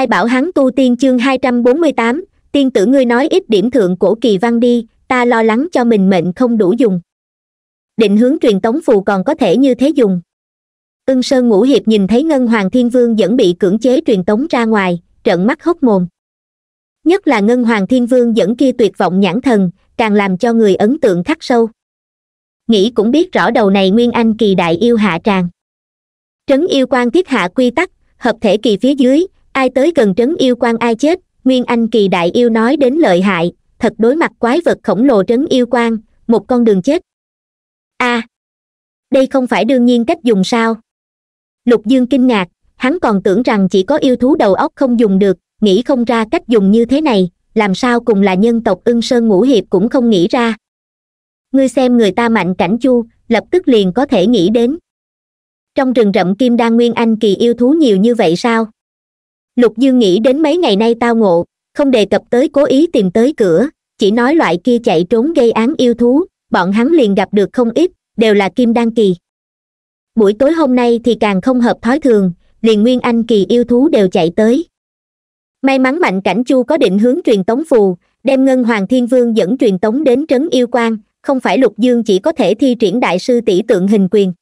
ai bảo hắn tu tiên chương hai trăm bốn mươi tám tiên tử ngươi nói ít điểm thượng cổ kỳ văn đi ta lo lắng cho mình mệnh không đủ dùng định hướng truyền tống phù còn có thể như thế dùng ưng sơn ngũ hiệp nhìn thấy ngân hoàng thiên vương vẫn bị cưỡng chế truyền tống ra ngoài trợn mắt hốc mồm nhất là ngân hoàng thiên vương dẫn kia tuyệt vọng nhãn thần càng làm cho người ấn tượng khắc sâu nghĩ cũng biết rõ đầu này nguyên anh kỳ đại yêu hạ tràng trấn yêu quan thiết hạ quy tắc hợp thể kỳ phía dưới ai tới gần trấn yêu quan ai chết nguyên anh kỳ đại yêu nói đến lợi hại thật đối mặt quái vật khổng lồ trấn yêu quan một con đường chết a à, đây không phải đương nhiên cách dùng sao lục dương kinh ngạc hắn còn tưởng rằng chỉ có yêu thú đầu óc không dùng được nghĩ không ra cách dùng như thế này làm sao cùng là nhân tộc ưng sơn ngũ hiệp cũng không nghĩ ra ngươi xem người ta mạnh cảnh chu lập tức liền có thể nghĩ đến trong rừng rậm kim đa nguyên anh kỳ yêu thú nhiều như vậy sao lục dương nghĩ đến mấy ngày nay tao ngộ không đề cập tới cố ý tìm tới cửa chỉ nói loại kia chạy trốn gây án yêu thú bọn hắn liền gặp được không ít đều là kim đan kỳ buổi tối hôm nay thì càng không hợp thói thường liền nguyên anh kỳ yêu thú đều chạy tới may mắn mạnh cảnh chu có định hướng truyền tống phù đem ngân hoàng thiên vương dẫn truyền tống đến trấn yêu quan, không phải lục dương chỉ có thể thi triển đại sư tỷ tượng hình quyền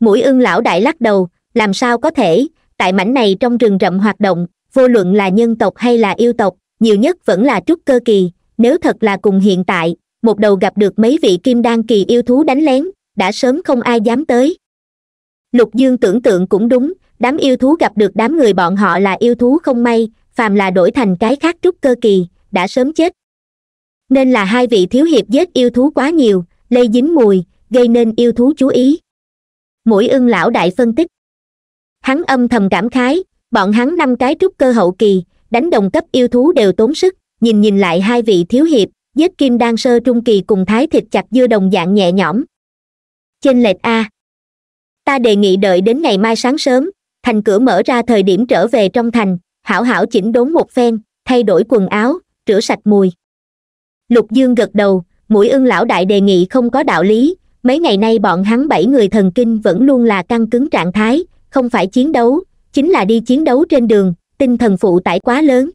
mũi ưng lão đại lắc đầu làm sao có thể tại mảnh này trong rừng rậm hoạt động vô luận là nhân tộc hay là yêu tộc nhiều nhất vẫn là trúc cơ kỳ nếu thật là cùng hiện tại một đầu gặp được mấy vị kim đan kỳ yêu thú đánh lén đã sớm không ai dám tới lục dương tưởng tượng cũng đúng đám yêu thú gặp được đám người bọn họ là yêu thú không may phàm là đổi thành cái khác trúc cơ kỳ đã sớm chết nên là hai vị thiếu hiệp giết yêu thú quá nhiều lây dính mùi gây nên yêu thú chú ý mũi ưng lão đại phân tích hắn âm thầm cảm khái bọn hắn năm cái trúc cơ hậu kỳ đánh đồng cấp yêu thú đều tốn sức nhìn nhìn lại hai vị thiếu hiệp giết kim đan sơ trung kỳ cùng thái thịt chặt dưa đồng dạng nhẹ nhõm chênh lệch a ta đề nghị đợi đến ngày mai sáng sớm thành cửa mở ra thời điểm trở về trong thành hảo hảo chỉnh đốn một phen thay đổi quần áo rửa sạch mùi lục dương gật đầu mũi ưng lão đại đề nghị không có đạo lý mấy ngày nay bọn hắn bảy người thần kinh vẫn luôn là căng cứng trạng thái không phải chiến đấu chính là đi chiến đấu trên đường tinh thần phụ tải quá lớn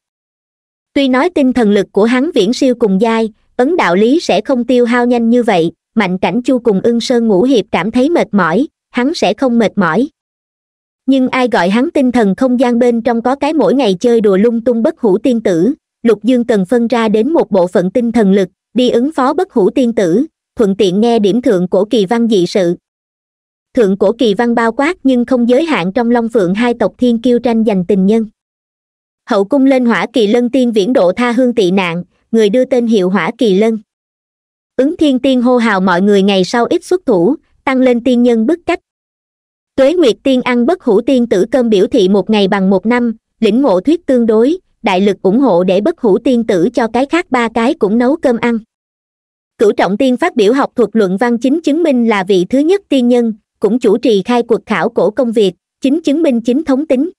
tuy nói tinh thần lực của hắn viễn siêu cùng giai ấn đạo lý sẽ không tiêu hao nhanh như vậy mạnh cảnh chu cùng ưng sơn ngũ hiệp cảm thấy mệt mỏi hắn sẽ không mệt mỏi nhưng ai gọi hắn tinh thần không gian bên trong có cái mỗi ngày chơi đùa lung tung bất hủ tiên tử lục dương cần phân ra đến một bộ phận tinh thần lực đi ứng phó bất hủ tiên tử thuận tiện nghe điểm thượng của kỳ văn dị sự thượng cổ kỳ văn bao quát nhưng không giới hạn trong long phượng hai tộc thiên kiêu tranh giành tình nhân hậu cung lên hỏa kỳ lân tiên viễn độ tha hương tị nạn người đưa tên hiệu hỏa kỳ lân ứng thiên tiên hô hào mọi người ngày sau ít xuất thủ tăng lên tiên nhân bức cách tuế nguyệt tiên ăn bất hủ tiên tử cơm biểu thị một ngày bằng một năm lĩnh ngộ thuyết tương đối đại lực ủng hộ để bất hủ tiên tử cho cái khác ba cái cũng nấu cơm ăn cửu trọng tiên phát biểu học thuật luận văn chính chứng minh là vị thứ nhất tiên nhân cũng chủ trì khai cuộc khảo cổ công việc chính chứng minh chính thống tính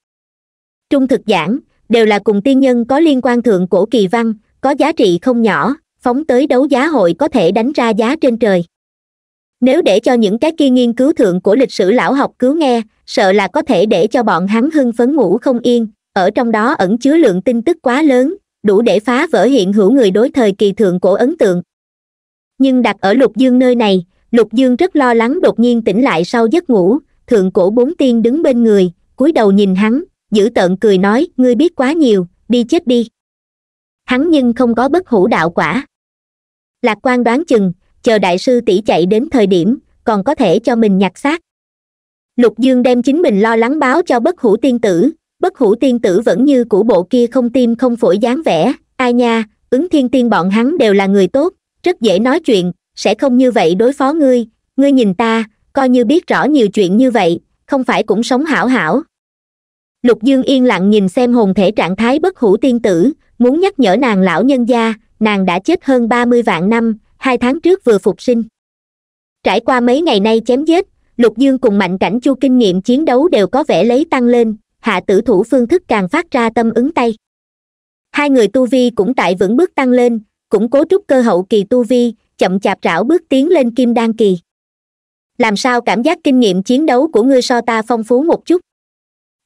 trung thực giảng đều là cùng tiên nhân có liên quan thượng cổ kỳ văn có giá trị không nhỏ phóng tới đấu giá hội có thể đánh ra giá trên trời nếu để cho những cái kia nghiên cứu thượng của lịch sử lão học cứu nghe sợ là có thể để cho bọn hắn hưng phấn ngủ không yên ở trong đó ẩn chứa lượng tin tức quá lớn đủ để phá vỡ hiện hữu người đối thời kỳ thượng cổ ấn tượng nhưng đặt ở lục dương nơi này lục dương rất lo lắng đột nhiên tỉnh lại sau giấc ngủ thượng cổ bốn tiên đứng bên người cúi đầu nhìn hắn giữ tợn cười nói ngươi biết quá nhiều đi chết đi hắn nhưng không có bất hủ đạo quả lạc quan đoán chừng chờ đại sư tỷ chạy đến thời điểm còn có thể cho mình nhặt xác lục dương đem chính mình lo lắng báo cho bất hủ tiên tử bất hủ tiên tử vẫn như cũ bộ kia không tim không phổi dáng vẻ ai nha ứng thiên tiên bọn hắn đều là người tốt rất dễ nói chuyện sẽ không như vậy đối phó ngươi ngươi nhìn ta coi như biết rõ nhiều chuyện như vậy không phải cũng sống hảo hảo lục dương yên lặng nhìn xem hồn thể trạng thái bất hủ tiên tử muốn nhắc nhở nàng lão nhân gia nàng đã chết hơn ba mươi vạn năm hai tháng trước vừa phục sinh trải qua mấy ngày nay chém giết lục dương cùng mạnh cảnh chu kinh nghiệm chiến đấu đều có vẻ lấy tăng lên hạ tử thủ phương thức càng phát ra tâm ứng tay hai người tu vi cũng tại vững bước tăng lên củng cố trúc cơ hậu kỳ tu vi chậm chạp rảo bước tiến lên kim đan kỳ làm sao cảm giác kinh nghiệm chiến đấu của ngươi so ta phong phú một chút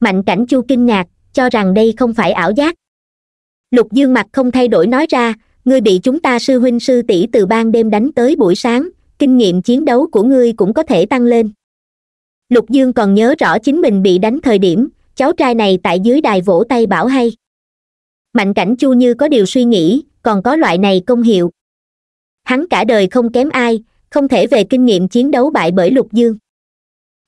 mạnh cảnh chu kinh ngạc cho rằng đây không phải ảo giác lục dương mặt không thay đổi nói ra ngươi bị chúng ta sư huynh sư tỷ từ ban đêm đánh tới buổi sáng kinh nghiệm chiến đấu của ngươi cũng có thể tăng lên lục dương còn nhớ rõ chính mình bị đánh thời điểm cháu trai này tại dưới đài vỗ tay bảo hay mạnh cảnh chu như có điều suy nghĩ còn có loại này công hiệu hắn cả đời không kém ai không thể về kinh nghiệm chiến đấu bại bởi lục dương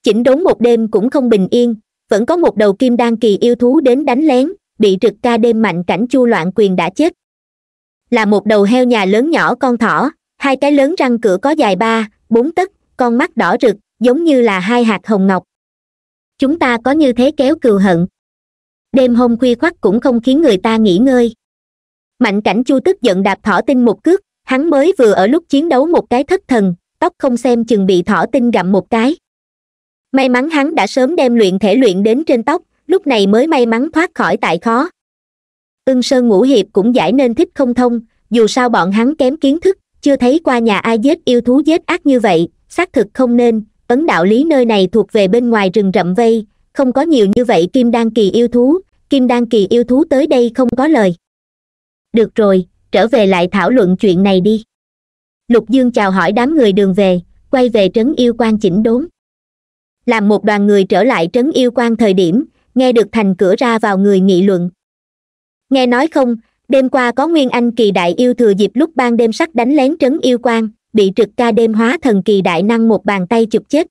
chỉnh đốn một đêm cũng không bình yên vẫn có một đầu kim đan kỳ yêu thú đến đánh lén bị trực ca đêm mạnh cảnh chu loạn quyền đã chết là một đầu heo nhà lớn nhỏ con thỏ hai cái lớn răng cửa có dài ba bốn tấc con mắt đỏ rực giống như là hai hạt hồng ngọc chúng ta có như thế kéo cừu hận đêm hôm khuya khoắt cũng không khiến người ta nghỉ ngơi mạnh cảnh chu tức giận đạp thỏ tinh một cước hắn mới vừa ở lúc chiến đấu một cái thất thần tóc không xem chừng bị thỏ tinh gặm một cái may mắn hắn đã sớm đem luyện thể luyện đến trên tóc lúc này mới may mắn thoát khỏi tại khó ưng sơn ngũ hiệp cũng giải nên thích không thông dù sao bọn hắn kém kiến thức chưa thấy qua nhà ai giết yêu thú giết ác như vậy xác thực không nên ấn đạo lý nơi này thuộc về bên ngoài rừng rậm vây không có nhiều như vậy kim đan kỳ yêu thú kim đan kỳ yêu thú tới đây không có lời được rồi trở về lại thảo luận chuyện này đi lục dương chào hỏi đám người đường về quay về trấn yêu quan chỉnh đốn làm một đoàn người trở lại trấn yêu quan thời điểm nghe được thành cửa ra vào người nghị luận nghe nói không đêm qua có nguyên anh kỳ đại yêu thừa dịp lúc ban đêm sắc đánh lén trấn yêu quan bị trực ca đêm hóa thần kỳ đại năng một bàn tay chụp chết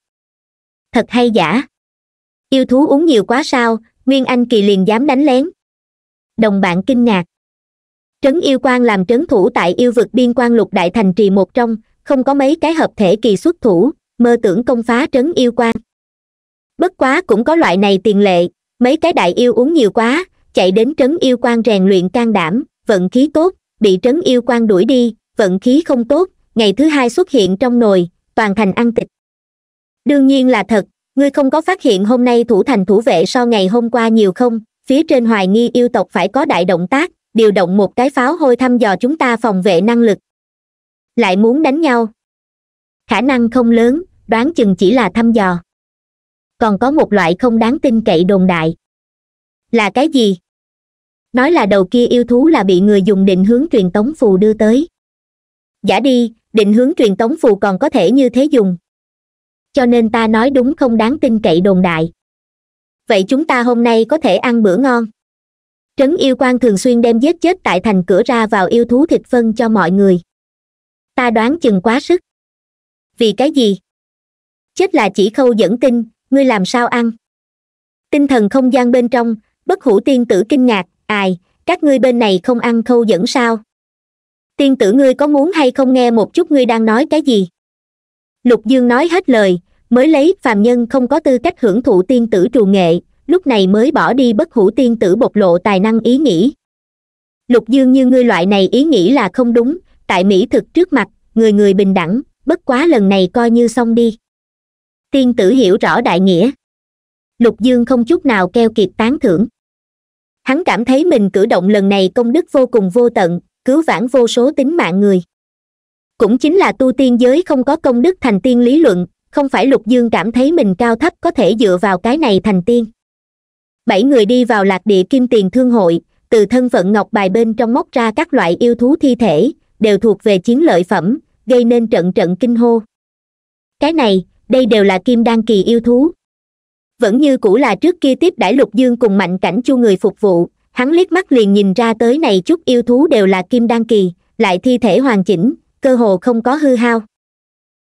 thật hay giả yêu thú uống nhiều quá sao nguyên anh kỳ liền dám đánh lén đồng bạn kinh ngạc trấn yêu quan làm trấn thủ tại yêu vực biên quan lục đại thành trì một trong không có mấy cái hợp thể kỳ xuất thủ mơ tưởng công phá trấn yêu quan bất quá cũng có loại này tiền lệ mấy cái đại yêu uống nhiều quá chạy đến trấn yêu quan rèn luyện can đảm vận khí tốt bị trấn yêu quan đuổi đi vận khí không tốt ngày thứ hai xuất hiện trong nồi toàn thành ăn tịch đương nhiên là thật ngươi không có phát hiện hôm nay thủ thành thủ vệ so ngày hôm qua nhiều không phía trên hoài nghi yêu tộc phải có đại động tác điều động một cái pháo hôi thăm dò chúng ta phòng vệ năng lực lại muốn đánh nhau khả năng không lớn đoán chừng chỉ là thăm dò còn có một loại không đáng tin cậy đồn đại là cái gì nói là đầu kia yêu thú là bị người dùng định hướng truyền tống phù đưa tới giả đi định hướng truyền tống phù còn có thể như thế dùng cho nên ta nói đúng không đáng tin cậy đồn đại vậy chúng ta hôm nay có thể ăn bữa ngon trấn yêu quan thường xuyên đem giết chết tại thành cửa ra vào yêu thú thịt phân cho mọi người ta đoán chừng quá sức vì cái gì chết là chỉ khâu dẫn tinh ngươi làm sao ăn tinh thần không gian bên trong bất hủ tiên tử kinh ngạc ai các ngươi bên này không ăn khâu dẫn sao tiên tử ngươi có muốn hay không nghe một chút ngươi đang nói cái gì lục dương nói hết lời mới lấy phàm nhân không có tư cách hưởng thụ tiên tử trù nghệ lúc này mới bỏ đi bất hủ tiên tử bộc lộ tài năng ý nghĩ lục dương như ngươi loại này ý nghĩ là không đúng tại mỹ thực trước mặt người người bình đẳng bất quá lần này coi như xong đi tiên tử hiểu rõ đại nghĩa lục dương không chút nào keo kiệt tán thưởng hắn cảm thấy mình cử động lần này công đức vô cùng vô tận cứu vãn vô số tính mạng người cũng chính là tu tiên giới không có công đức thành tiên lý luận không phải lục dương cảm thấy mình cao thấp có thể dựa vào cái này thành tiên bảy người đi vào lạc địa kim tiền thương hội từ thân phận ngọc bài bên trong móc ra các loại yêu thú thi thể đều thuộc về chiến lợi phẩm gây nên trận trận kinh hô cái này đây đều là kim đan kỳ yêu thú vẫn như cũ là trước kia tiếp đãi lục dương cùng mạnh cảnh chu người phục vụ hắn liếc mắt liền nhìn ra tới này chút yêu thú đều là kim đan kỳ lại thi thể hoàn chỉnh cơ hồ không có hư hao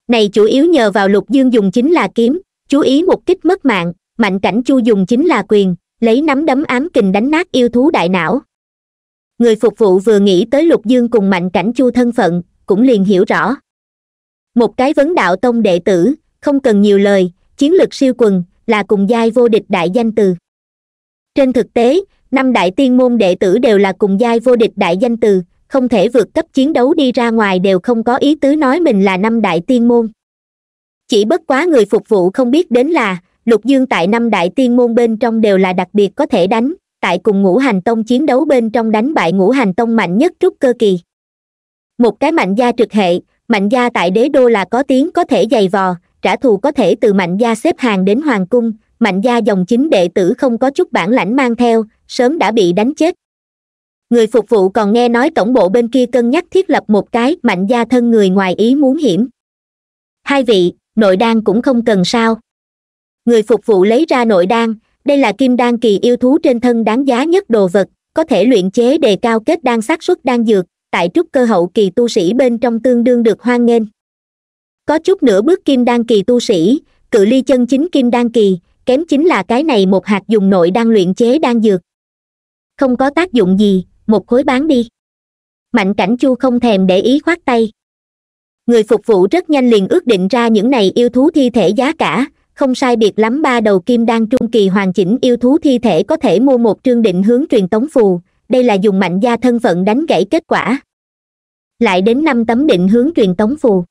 này chủ yếu nhờ vào lục dương dùng chính là kiếm chú ý một kích mất mạng mạnh cảnh chu dùng chính là quyền lấy nắm đấm ám kình đánh nát yêu thú đại não người phục vụ vừa nghĩ tới lục dương cùng mạnh cảnh chu thân phận cũng liền hiểu rõ một cái vấn đạo tông đệ tử không cần nhiều lời chiến lược siêu quần là cùng giai vô địch đại danh từ trên thực tế năm đại tiên môn đệ tử đều là cùng giai vô địch đại danh từ không thể vượt cấp chiến đấu đi ra ngoài đều không có ý tứ nói mình là năm đại tiên môn chỉ bất quá người phục vụ không biết đến là lục dương tại năm đại tiên môn bên trong đều là đặc biệt có thể đánh tại cùng ngũ hành tông chiến đấu bên trong đánh bại ngũ hành tông mạnh nhất trúc cơ kỳ một cái mạnh gia trực hệ mạnh gia tại đế đô là có tiếng có thể dày vò trả thù có thể từ mạnh gia xếp hàng đến hoàng cung mạnh gia dòng chính đệ tử không có chút bản lãnh mang theo sớm đã bị đánh chết người phục vụ còn nghe nói tổng bộ bên kia cân nhắc thiết lập một cái mạnh gia thân người ngoài ý muốn hiểm hai vị nội đan cũng không cần sao người phục vụ lấy ra nội đan đây là kim đan kỳ yêu thú trên thân đáng giá nhất đồ vật có thể luyện chế đề cao kết đan xác suất đan dược tại trúc cơ hậu kỳ tu sĩ bên trong tương đương được hoan nghênh có chút nửa bước kim đan kỳ tu sĩ cự ly chân chính kim đan kỳ kém chính là cái này một hạt dùng nội đan luyện chế đan dược không có tác dụng gì một khối bán đi mạnh cảnh chu không thèm để ý khoát tay người phục vụ rất nhanh liền ước định ra những này yêu thú thi thể giá cả không sai biệt lắm ba đầu kim đan trung kỳ hoàn chỉnh yêu thú thi thể có thể mua một trương định hướng truyền tống phù đây là dùng mạnh gia thân phận đánh gãy kết quả lại đến năm tấm định hướng truyền tống phù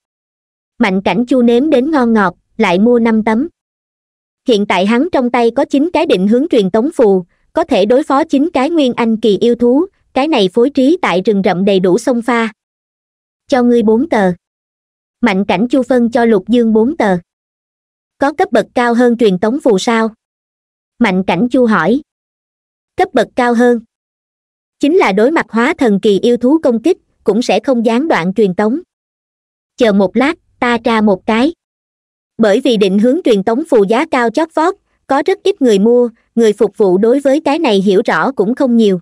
mạnh cảnh chu nếm đến ngon ngọt lại mua năm tấm hiện tại hắn trong tay có chín cái định hướng truyền tống phù có thể đối phó chín cái nguyên anh kỳ yêu thú cái này phối trí tại rừng rậm đầy đủ sông pha cho ngươi bốn tờ mạnh cảnh chu phân cho lục dương bốn tờ có cấp bậc cao hơn truyền tống phù sao mạnh cảnh chu hỏi cấp bậc cao hơn chính là đối mặt hóa thần kỳ yêu thú công kích cũng sẽ không gián đoạn truyền tống chờ một lát ta tra một cái bởi vì định hướng truyền tống phù giá cao chót vót có rất ít người mua người phục vụ đối với cái này hiểu rõ cũng không nhiều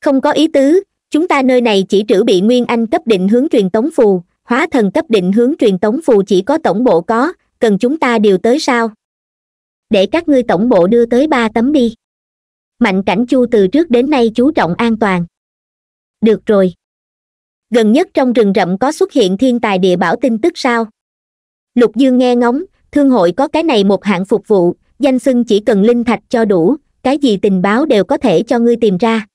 không có ý tứ chúng ta nơi này chỉ trữ bị nguyên anh cấp định hướng truyền tống phù hóa thần cấp định hướng truyền tống phù chỉ có tổng bộ có cần chúng ta điều tới sao để các ngươi tổng bộ đưa tới ba tấm đi mạnh cảnh chu từ trước đến nay chú trọng an toàn được rồi gần nhất trong rừng rậm có xuất hiện thiên tài địa bảo tin tức sao lục dương nghe ngóng thương hội có cái này một hạng phục vụ danh xưng chỉ cần linh thạch cho đủ cái gì tình báo đều có thể cho ngươi tìm ra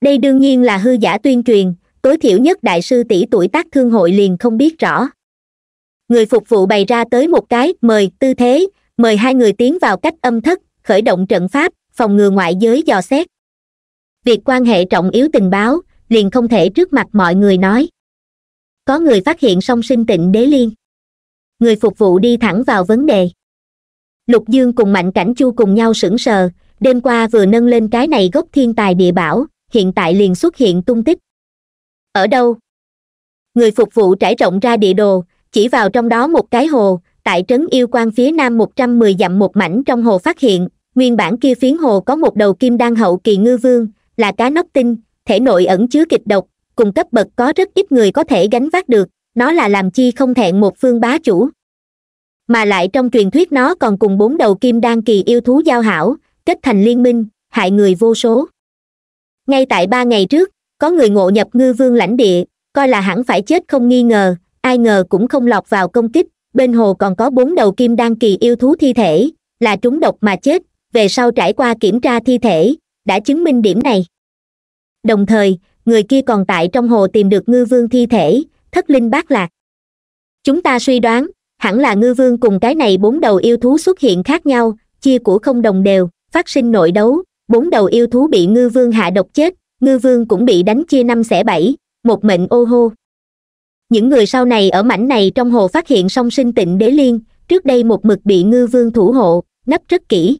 đây đương nhiên là hư giả tuyên truyền tối thiểu nhất đại sư tỷ tuổi tác thương hội liền không biết rõ người phục vụ bày ra tới một cái mời tư thế mời hai người tiến vào cách âm thất khởi động trận pháp phòng ngừa ngoại giới dò xét việc quan hệ trọng yếu tình báo liền không thể trước mặt mọi người nói có người phát hiện song sinh tịnh đế liên người phục vụ đi thẳng vào vấn đề lục dương cùng mạnh cảnh chu cùng nhau sững sờ đêm qua vừa nâng lên cái này gốc thiên tài địa bảo hiện tại liền xuất hiện tung tích ở đâu người phục vụ trải rộng ra địa đồ chỉ vào trong đó một cái hồ tại trấn yêu quan phía nam một trăm mười dặm một mảnh trong hồ phát hiện nguyên bản kia phiến hồ có một đầu kim đan hậu kỳ ngư vương là cá nóc tinh thể nội ẩn chứa kịch độc cùng cấp bậc có rất ít người có thể gánh vác được nó là làm chi không thẹn một phương bá chủ mà lại trong truyền thuyết nó còn cùng bốn đầu kim đan kỳ yêu thú giao hảo kết thành liên minh hại người vô số ngay tại ba ngày trước có người ngộ nhập ngư vương lãnh địa coi là hẳn phải chết không nghi ngờ ai ngờ cũng không lọt vào công kích bên hồ còn có bốn đầu kim đan kỳ yêu thú thi thể là trúng độc mà chết về sau trải qua kiểm tra thi thể đã chứng minh điểm này đồng thời người kia còn tại trong hồ tìm được ngư vương thi thể thất linh bát lạc chúng ta suy đoán hẳn là ngư vương cùng cái này bốn đầu yêu thú xuất hiện khác nhau chia của không đồng đều phát sinh nội đấu bốn đầu yêu thú bị ngư vương hạ độc chết ngư vương cũng bị đánh chia năm xẻ bảy một mệnh ô hô những người sau này ở mảnh này trong hồ phát hiện song sinh tịnh đế liên trước đây một mực bị ngư vương thủ hộ nấp rất kỹ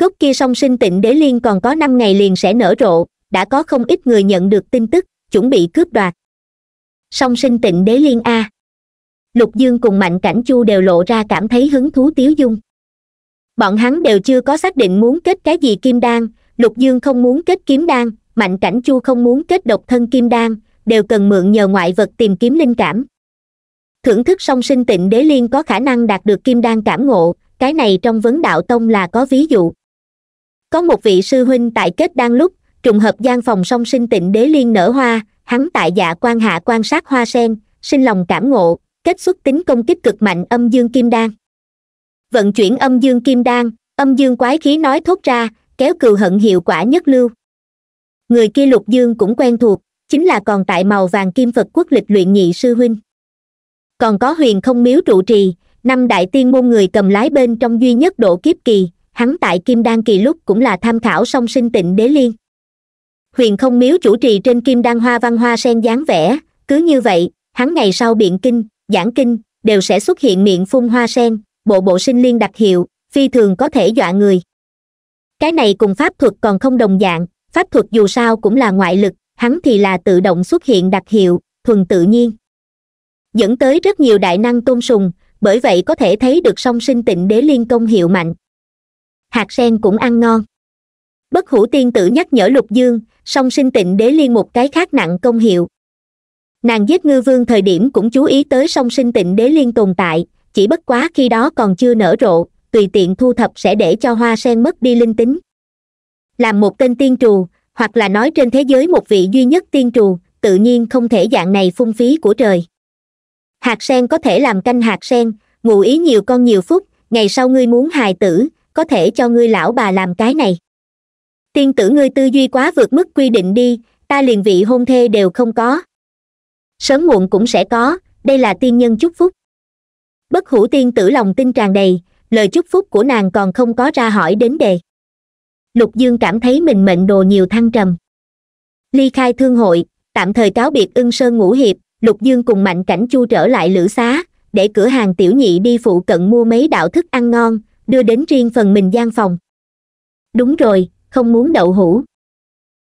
gốc kia song sinh tịnh đế liên còn có năm ngày liền sẽ nở rộ đã có không ít người nhận được tin tức chuẩn bị cướp đoạt song sinh tịnh đế liên a lục dương cùng mạnh cảnh chu đều lộ ra cảm thấy hứng thú tiếu dung bọn hắn đều chưa có xác định muốn kết cái gì kim đan lục dương không muốn kết kiếm đan mạnh cảnh chu không muốn kết độc thân kim đan đều cần mượn nhờ ngoại vật tìm kiếm linh cảm thưởng thức song sinh tịnh đế liên có khả năng đạt được kim đan cảm ngộ cái này trong vấn đạo tông là có ví dụ có một vị sư huynh tại kết đan lúc trùng hợp gian phòng song sinh tịnh đế liên nở hoa hắn tại dạ quan hạ quan sát hoa sen sinh lòng cảm ngộ kết xuất tính công kích cực mạnh âm dương kim đan vận chuyển âm dương kim đan âm dương quái khí nói thốt ra kéo cừu hận hiệu quả nhất lưu người kia lục dương cũng quen thuộc chính là còn tại màu vàng kim phật quốc lịch luyện nhị sư huynh còn có huyền không miếu trụ trì năm đại tiên môn người cầm lái bên trong duy nhất độ kiếp kỳ hắn tại kim đan kỳ lúc cũng là tham khảo song sinh tịnh đế liên huyền không miếu chủ trì trên kim đan hoa văn hoa sen dáng vẽ cứ như vậy hắn ngày sau biện kinh giảng kinh đều sẽ xuất hiện miệng phun hoa sen bộ bộ sinh liên đặc hiệu phi thường có thể dọa người cái này cùng pháp thuật còn không đồng dạng pháp thuật dù sao cũng là ngoại lực hắn thì là tự động xuất hiện đặc hiệu thuần tự nhiên dẫn tới rất nhiều đại năng tôn sùng bởi vậy có thể thấy được song sinh tịnh đế liên công hiệu mạnh hạt sen cũng ăn ngon bất hủ tiên tử nhắc nhở lục dương song sinh tịnh đế liên một cái khác nặng công hiệu nàng giết ngư vương thời điểm cũng chú ý tới song sinh tịnh đế liên tồn tại chỉ bất quá khi đó còn chưa nở rộ tùy tiện thu thập sẽ để cho hoa sen mất đi linh tính làm một tên tiên trù hoặc là nói trên thế giới một vị duy nhất tiên trù tự nhiên không thể dạng này phung phí của trời hạt sen có thể làm canh hạt sen ngụ ý nhiều con nhiều phúc ngày sau ngươi muốn hài tử có thể cho ngươi lão bà làm cái này tiên tử ngươi tư duy quá vượt mức quy định đi ta liền vị hôn thê đều không có sớm muộn cũng sẽ có đây là tiên nhân chúc phúc bất hủ tiên tử lòng tin tràn đầy lời chúc phúc của nàng còn không có ra hỏi đến đề lục dương cảm thấy mình mệnh đồ nhiều thăng trầm ly khai thương hội tạm thời cáo biệt ưng sơn ngũ hiệp lục dương cùng mạnh cảnh chu trở lại lữ xá để cửa hàng tiểu nhị đi phụ cận mua mấy đạo thức ăn ngon đưa đến riêng phần mình gian phòng đúng rồi không muốn đậu hũ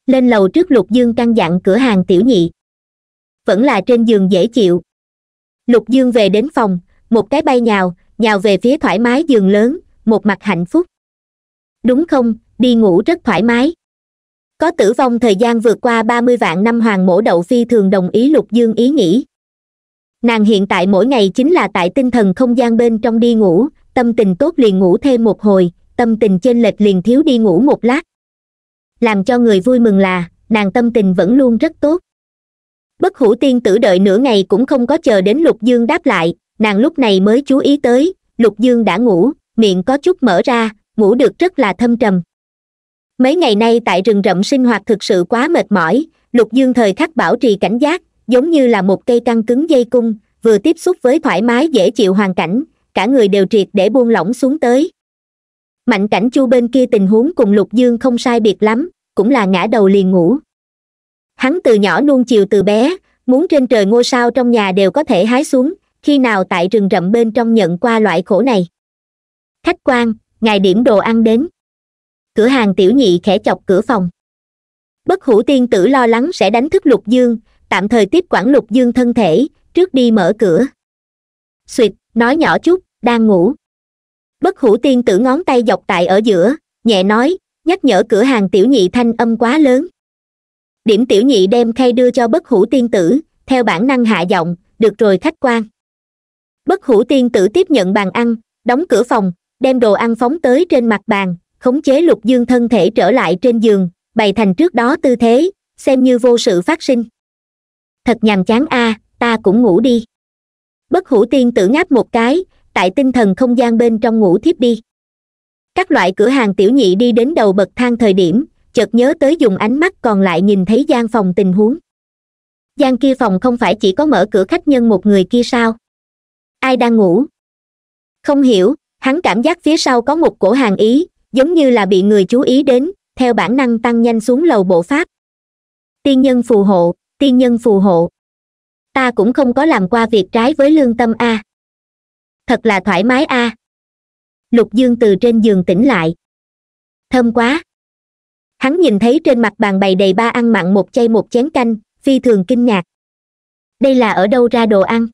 lên lầu trước lục dương căn dặn cửa hàng tiểu nhị vẫn là trên giường dễ chịu lục dương về đến phòng một cái bay nhào nhào về phía thoải mái giường lớn một mặt hạnh phúc đúng không đi ngủ rất thoải mái có tử vong thời gian vượt qua ba mươi vạn năm hoàng mổ đậu phi thường đồng ý lục dương ý nghĩ nàng hiện tại mỗi ngày chính là tại tinh thần không gian bên trong đi ngủ tâm tình tốt liền ngủ thêm một hồi tâm tình trên lệch liền thiếu đi ngủ một lát làm cho người vui mừng là nàng tâm tình vẫn luôn rất tốt bất hủ tiên tử đợi nửa ngày cũng không có chờ đến lục dương đáp lại nàng lúc này mới chú ý tới lục dương đã ngủ miệng có chút mở ra ngủ được rất là thâm trầm mấy ngày nay tại rừng rậm sinh hoạt thực sự quá mệt mỏi lục dương thời khắc bảo trì cảnh giác giống như là một cây căng cứng dây cung vừa tiếp xúc với thoải mái dễ chịu hoàn cảnh cả người đều triệt để buông lỏng xuống tới mạnh cảnh chu bên kia tình huống cùng lục dương không sai biệt lắm cũng là ngã đầu liền ngủ hắn từ nhỏ nuông chiều từ bé muốn trên trời ngôi sao trong nhà đều có thể hái xuống khi nào tại rừng rậm bên trong nhận qua loại khổ này khách quan ngài điểm đồ ăn đến cửa hàng tiểu nhị khẽ chọc cửa phòng bất hủ tiên tử lo lắng sẽ đánh thức lục dương tạm thời tiếp quản lục dương thân thể trước đi mở cửa suỵt nói nhỏ chút đang ngủ bất hủ tiên tử ngón tay dọc tại ở giữa nhẹ nói nhắc nhở cửa hàng tiểu nhị thanh âm quá lớn điểm tiểu nhị đem khay đưa cho bất hủ tiên tử theo bản năng hạ giọng được rồi khách quan bất hủ tiên tử tiếp nhận bàn ăn đóng cửa phòng đem đồ ăn phóng tới trên mặt bàn khống chế lục dương thân thể trở lại trên giường bày thành trước đó tư thế xem như vô sự phát sinh thật nhàm chán a ta cũng ngủ đi bất hủ tiên tử ngáp một cái tại tinh thần không gian bên trong ngủ thiếp đi các loại cửa hàng tiểu nhị đi đến đầu bậc thang thời điểm chợt nhớ tới dùng ánh mắt còn lại nhìn thấy gian phòng tình huống gian kia phòng không phải chỉ có mở cửa khách nhân một người kia sao ai đang ngủ không hiểu hắn cảm giác phía sau có một cổ hàng ý giống như là bị người chú ý đến theo bản năng tăng nhanh xuống lầu bộ pháp tiên nhân phù hộ tiên nhân phù hộ ta cũng không có làm qua việc trái với lương tâm a thật là thoải mái a lục dương từ trên giường tỉnh lại thơm quá hắn nhìn thấy trên mặt bàn bày đầy ba ăn mặn một chay một chén canh phi thường kinh ngạc đây là ở đâu ra đồ ăn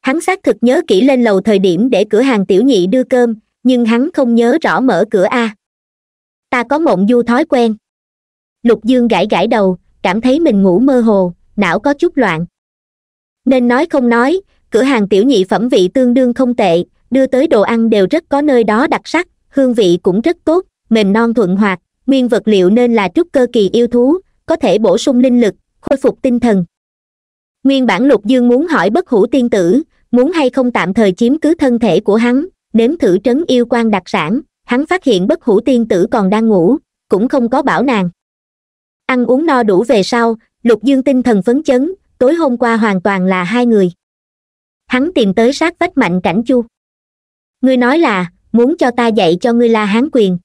hắn xác thực nhớ kỹ lên lầu thời điểm để cửa hàng tiểu nhị đưa cơm nhưng hắn không nhớ rõ mở cửa a ta có mộng du thói quen lục dương gãi gãi đầu cảm thấy mình ngủ mơ hồ não có chút loạn nên nói không nói cửa hàng tiểu nhị phẩm vị tương đương không tệ đưa tới đồ ăn đều rất có nơi đó đặc sắc hương vị cũng rất tốt mềm non thuận hoạt nguyên vật liệu nên là trúc cơ kỳ yêu thú có thể bổ sung linh lực khôi phục tinh thần nguyên bản lục dương muốn hỏi bất hủ tiên tử muốn hay không tạm thời chiếm cứ thân thể của hắn đếm thử trấn yêu quan đặc sản hắn phát hiện bất hủ tiên tử còn đang ngủ cũng không có bảo nàng ăn uống no đủ về sau lục dương tinh thần phấn chấn tối hôm qua hoàn toàn là hai người hắn tìm tới sát vách mạnh cảnh chu ngươi nói là muốn cho ta dạy cho ngươi la hán quyền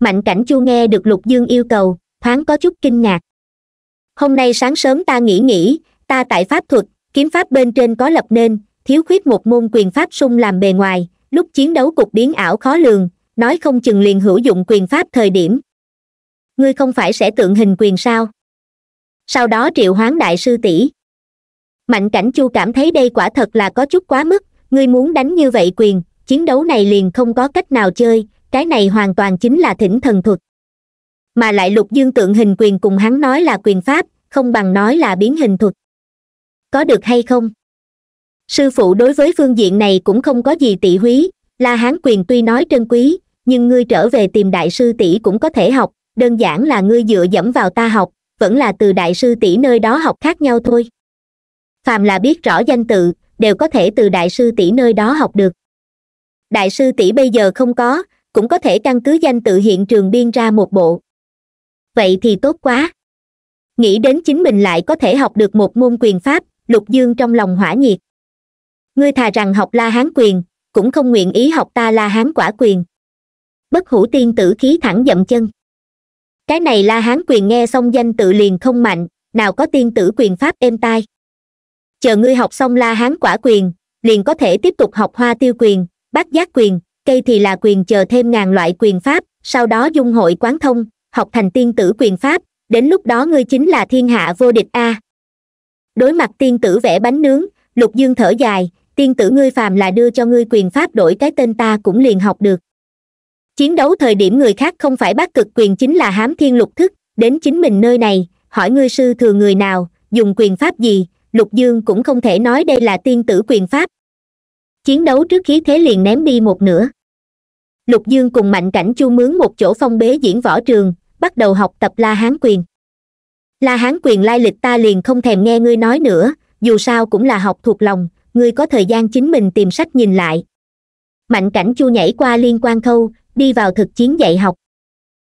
mạnh cảnh chu nghe được lục dương yêu cầu thoáng có chút kinh ngạc hôm nay sáng sớm ta nghỉ nghỉ, ta tại pháp thuật kiếm pháp bên trên có lập nên thiếu khuyết một môn quyền pháp sung làm bề ngoài lúc chiến đấu cục biến ảo khó lường nói không chừng liền hữu dụng quyền pháp thời điểm ngươi không phải sẽ tượng hình quyền sao sau đó triệu hoán đại sư tỷ mạnh cảnh chu cảm thấy đây quả thật là có chút quá mức ngươi muốn đánh như vậy quyền chiến đấu này liền không có cách nào chơi cái này hoàn toàn chính là thỉnh thần thuật mà lại lục dương tượng hình quyền cùng hắn nói là quyền pháp không bằng nói là biến hình thuật có được hay không sư phụ đối với phương diện này cũng không có gì tỷ húy la hán quyền tuy nói trân quý nhưng ngươi trở về tìm đại sư tỷ cũng có thể học đơn giản là ngươi dựa dẫm vào ta học vẫn là từ đại sư tỷ nơi đó học khác nhau thôi phàm là biết rõ danh tự đều có thể từ đại sư tỷ nơi đó học được đại sư tỷ bây giờ không có cũng có thể căn cứ danh tự hiện trường biên ra một bộ vậy thì tốt quá nghĩ đến chính mình lại có thể học được một môn quyền pháp lục dương trong lòng hỏa nhiệt ngươi thà rằng học la hán quyền cũng không nguyện ý học ta la hán quả quyền bất hủ tiên tử khí thẳng dậm chân cái này la hán quyền nghe xong danh tự liền không mạnh nào có tiên tử quyền pháp êm tai chờ ngươi học xong la hán quả quyền liền có thể tiếp tục học hoa tiêu quyền bát giác quyền cây thì là quyền chờ thêm ngàn loại quyền pháp sau đó dung hội quán thông học thành tiên tử quyền pháp đến lúc đó ngươi chính là thiên hạ vô địch a đối mặt tiên tử vẽ bánh nướng lục dương thở dài tiên tử ngươi phàm là đưa cho ngươi quyền pháp đổi cái tên ta cũng liền học được chiến đấu thời điểm người khác không phải bắt cực quyền chính là hám thiên lục thức đến chính mình nơi này hỏi ngươi sư thừa người nào dùng quyền pháp gì lục dương cũng không thể nói đây là tiên tử quyền pháp chiến đấu trước khí thế liền ném đi một nửa lục dương cùng mạnh cảnh chu mướn một chỗ phong bế diễn võ trường bắt đầu học tập la hán quyền la hán quyền lai lịch ta liền không thèm nghe ngươi nói nữa dù sao cũng là học thuộc lòng ngươi có thời gian chính mình tìm sách nhìn lại mạnh cảnh chu nhảy qua liên quan khâu đi vào thực chiến dạy học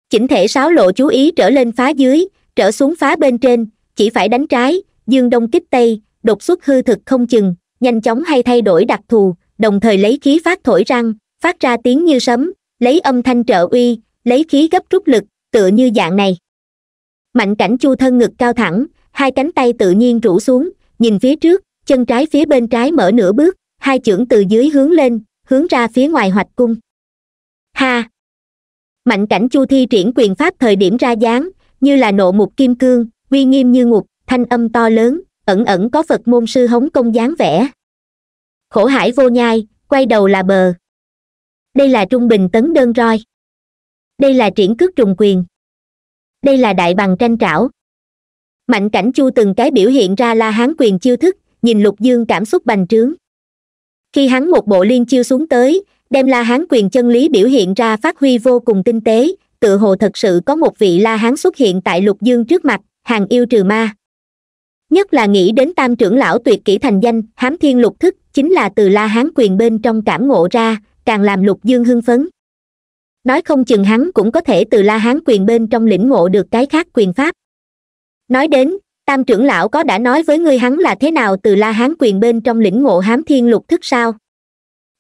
chỉnh thể sáo lộ chú ý trở lên phá dưới trở xuống phá bên trên chỉ phải đánh trái dương đông kích tây đột xuất hư thực không chừng nhanh chóng hay thay đổi đặc thù đồng thời lấy khí phát thổi răng phát ra tiếng như sấm lấy âm thanh trợ uy lấy khí gấp rút lực tựa như dạng này mạnh cảnh chu thân ngực cao thẳng hai cánh tay tự nhiên rũ xuống nhìn phía trước chân trái phía bên trái mở nửa bước hai chưởng từ dưới hướng lên hướng ra phía ngoài hoạch cung ha mạnh cảnh chu thi triển quyền pháp thời điểm ra dáng như là nộ mục kim cương uy nghiêm như ngục thanh âm to lớn ẩn ẩn có phật môn sư hống công dáng vẻ khổ hải vô nhai quay đầu là bờ đây là trung bình tấn đơn roi đây là triển cước trùng quyền đây là đại bằng tranh trảo mạnh cảnh chu từng cái biểu hiện ra la hán quyền chiêu thức nhìn lục dương cảm xúc bành trướng khi hắn một bộ liên chiêu xuống tới đem la hán quyền chân lý biểu hiện ra phát huy vô cùng tinh tế tự hồ thật sự có một vị la hán xuất hiện tại lục dương trước mặt hàng yêu trừ ma nhất là nghĩ đến tam trưởng lão tuyệt kỹ thành danh hám thiên lục thức chính là từ la hán quyền bên trong cảm ngộ ra càng làm lục dương hưng phấn nói không chừng hắn cũng có thể từ la hán quyền bên trong lĩnh ngộ được cái khác quyền pháp nói đến tam trưởng lão có đã nói với ngươi hắn là thế nào từ la hán quyền bên trong lĩnh ngộ hám thiên lục thức sao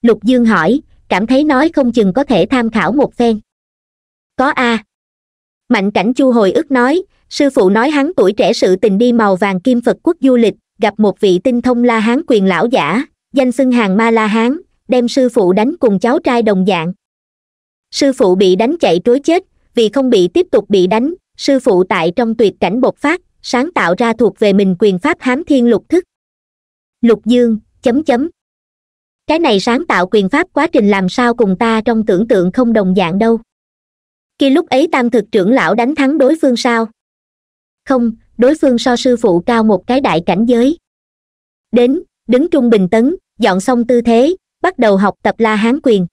lục dương hỏi cảm thấy nói không chừng có thể tham khảo một phen có a à. mạnh cảnh chu hồi ức nói sư phụ nói hắn tuổi trẻ sự tình đi màu vàng kim phật quốc du lịch gặp một vị tinh thông la hán quyền lão giả danh xưng hàng ma la hán đem sư phụ đánh cùng cháu trai đồng dạng sư phụ bị đánh chạy trối chết vì không bị tiếp tục bị đánh sư phụ tại trong tuyệt cảnh bộc phát sáng tạo ra thuộc về mình quyền pháp hám thiên lục thức lục dương chấm chấm cái này sáng tạo quyền pháp quá trình làm sao cùng ta trong tưởng tượng không đồng dạng đâu khi lúc ấy tam thực trưởng lão đánh thắng đối phương sao không đối phương so sư phụ cao một cái đại cảnh giới đến đứng trung bình tấn dọn xong tư thế bắt đầu học tập la hán quyền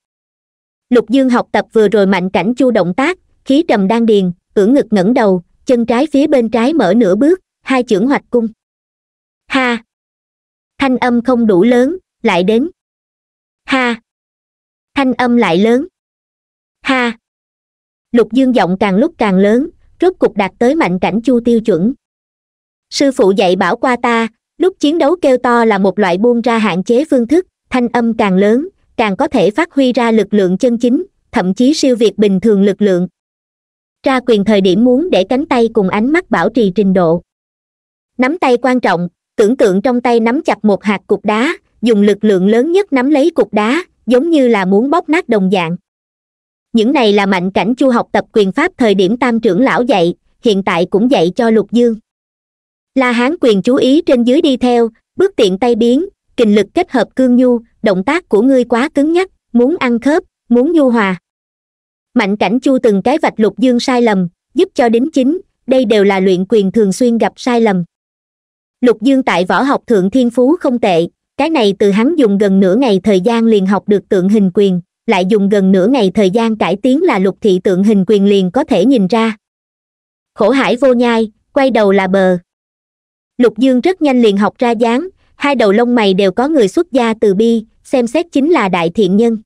lục dương học tập vừa rồi mạnh cảnh chu động tác khí trầm đang điền ưỡn ngực ngẩng đầu chân trái phía bên trái mở nửa bước hai chưởng hoạch cung ha thanh âm không đủ lớn lại đến ha thanh âm lại lớn ha lục dương giọng càng lúc càng lớn rốt cục đạt tới mạnh cảnh chu tiêu chuẩn sư phụ dạy bảo qua ta lúc chiến đấu kêu to là một loại buông ra hạn chế phương thức thanh âm càng lớn càng có thể phát huy ra lực lượng chân chính thậm chí siêu việt bình thường lực lượng ra quyền thời điểm muốn để cánh tay cùng ánh mắt bảo trì trình độ nắm tay quan trọng tưởng tượng trong tay nắm chặt một hạt cục đá dùng lực lượng lớn nhất nắm lấy cục đá giống như là muốn bóp nát đồng dạng những này là mạnh cảnh chu học tập quyền pháp thời điểm tam trưởng lão dạy hiện tại cũng dạy cho lục dương la hán quyền chú ý trên dưới đi theo bước tiện tay biến kình lực kết hợp cương nhu động tác của ngươi quá cứng nhắc muốn ăn khớp muốn nhu hòa mạnh cảnh chu từng cái vạch lục dương sai lầm giúp cho đính chính đây đều là luyện quyền thường xuyên gặp sai lầm lục dương tại võ học thượng thiên phú không tệ cái này từ hắn dùng gần nửa ngày thời gian liền học được tượng hình quyền lại dùng gần nửa ngày thời gian cải tiến là lục thị tượng hình quyền liền có thể nhìn ra khổ hải vô nhai quay đầu là bờ lục dương rất nhanh liền học ra dáng hai đầu lông mày đều có người xuất gia từ bi xem xét chính là đại thiện nhân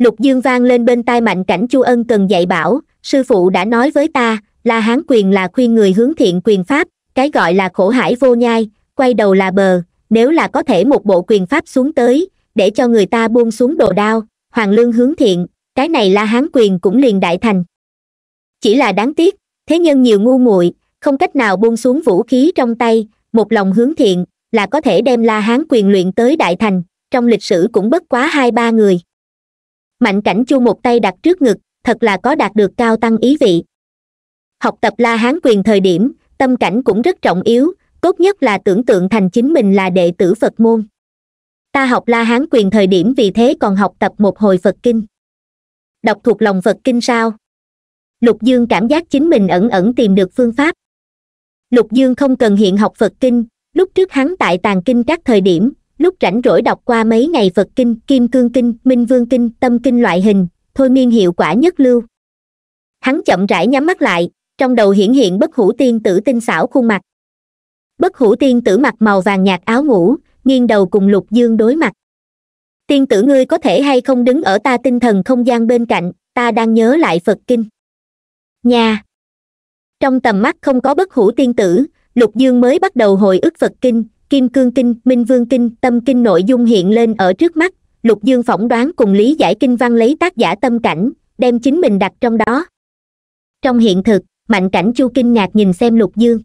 lục dương vang lên bên tai mạnh cảnh chu ân cần dạy bảo sư phụ đã nói với ta la hán quyền là khuyên người hướng thiện quyền pháp cái gọi là khổ hải vô nhai quay đầu là bờ nếu là có thể một bộ quyền pháp xuống tới để cho người ta buông xuống đồ đao hoàng lương hướng thiện cái này la hán quyền cũng liền đại thành chỉ là đáng tiếc thế nhân nhiều ngu muội không cách nào buông xuống vũ khí trong tay một lòng hướng thiện là có thể đem la hán quyền luyện tới đại thành trong lịch sử cũng bất quá hai ba người mạnh cảnh chu một tay đặt trước ngực thật là có đạt được cao tăng ý vị học tập la hán quyền thời điểm tâm cảnh cũng rất trọng yếu tốt nhất là tưởng tượng thành chính mình là đệ tử phật môn ta học la hán quyền thời điểm vì thế còn học tập một hồi phật kinh đọc thuộc lòng phật kinh sao lục dương cảm giác chính mình ẩn ẩn tìm được phương pháp lục dương không cần hiện học phật kinh lúc trước hắn tại tàn kinh các thời điểm lúc rảnh rỗi đọc qua mấy ngày phật kinh kim cương kinh minh vương kinh tâm kinh loại hình thôi miên hiệu quả nhất lưu hắn chậm rãi nhắm mắt lại trong đầu hiển hiện bất hủ tiên tử tinh xảo khuôn mặt bất hủ tiên tử mặc màu vàng nhạt áo ngủ nghiêng đầu cùng lục dương đối mặt tiên tử ngươi có thể hay không đứng ở ta tinh thần không gian bên cạnh ta đang nhớ lại phật kinh nhà trong tầm mắt không có bất hủ tiên tử lục dương mới bắt đầu hồi ức phật kinh kim cương kinh minh vương kinh tâm kinh nội dung hiện lên ở trước mắt lục dương phỏng đoán cùng lý giải kinh văn lấy tác giả tâm cảnh đem chính mình đặt trong đó trong hiện thực mạnh cảnh chu kinh ngạc nhìn xem lục dương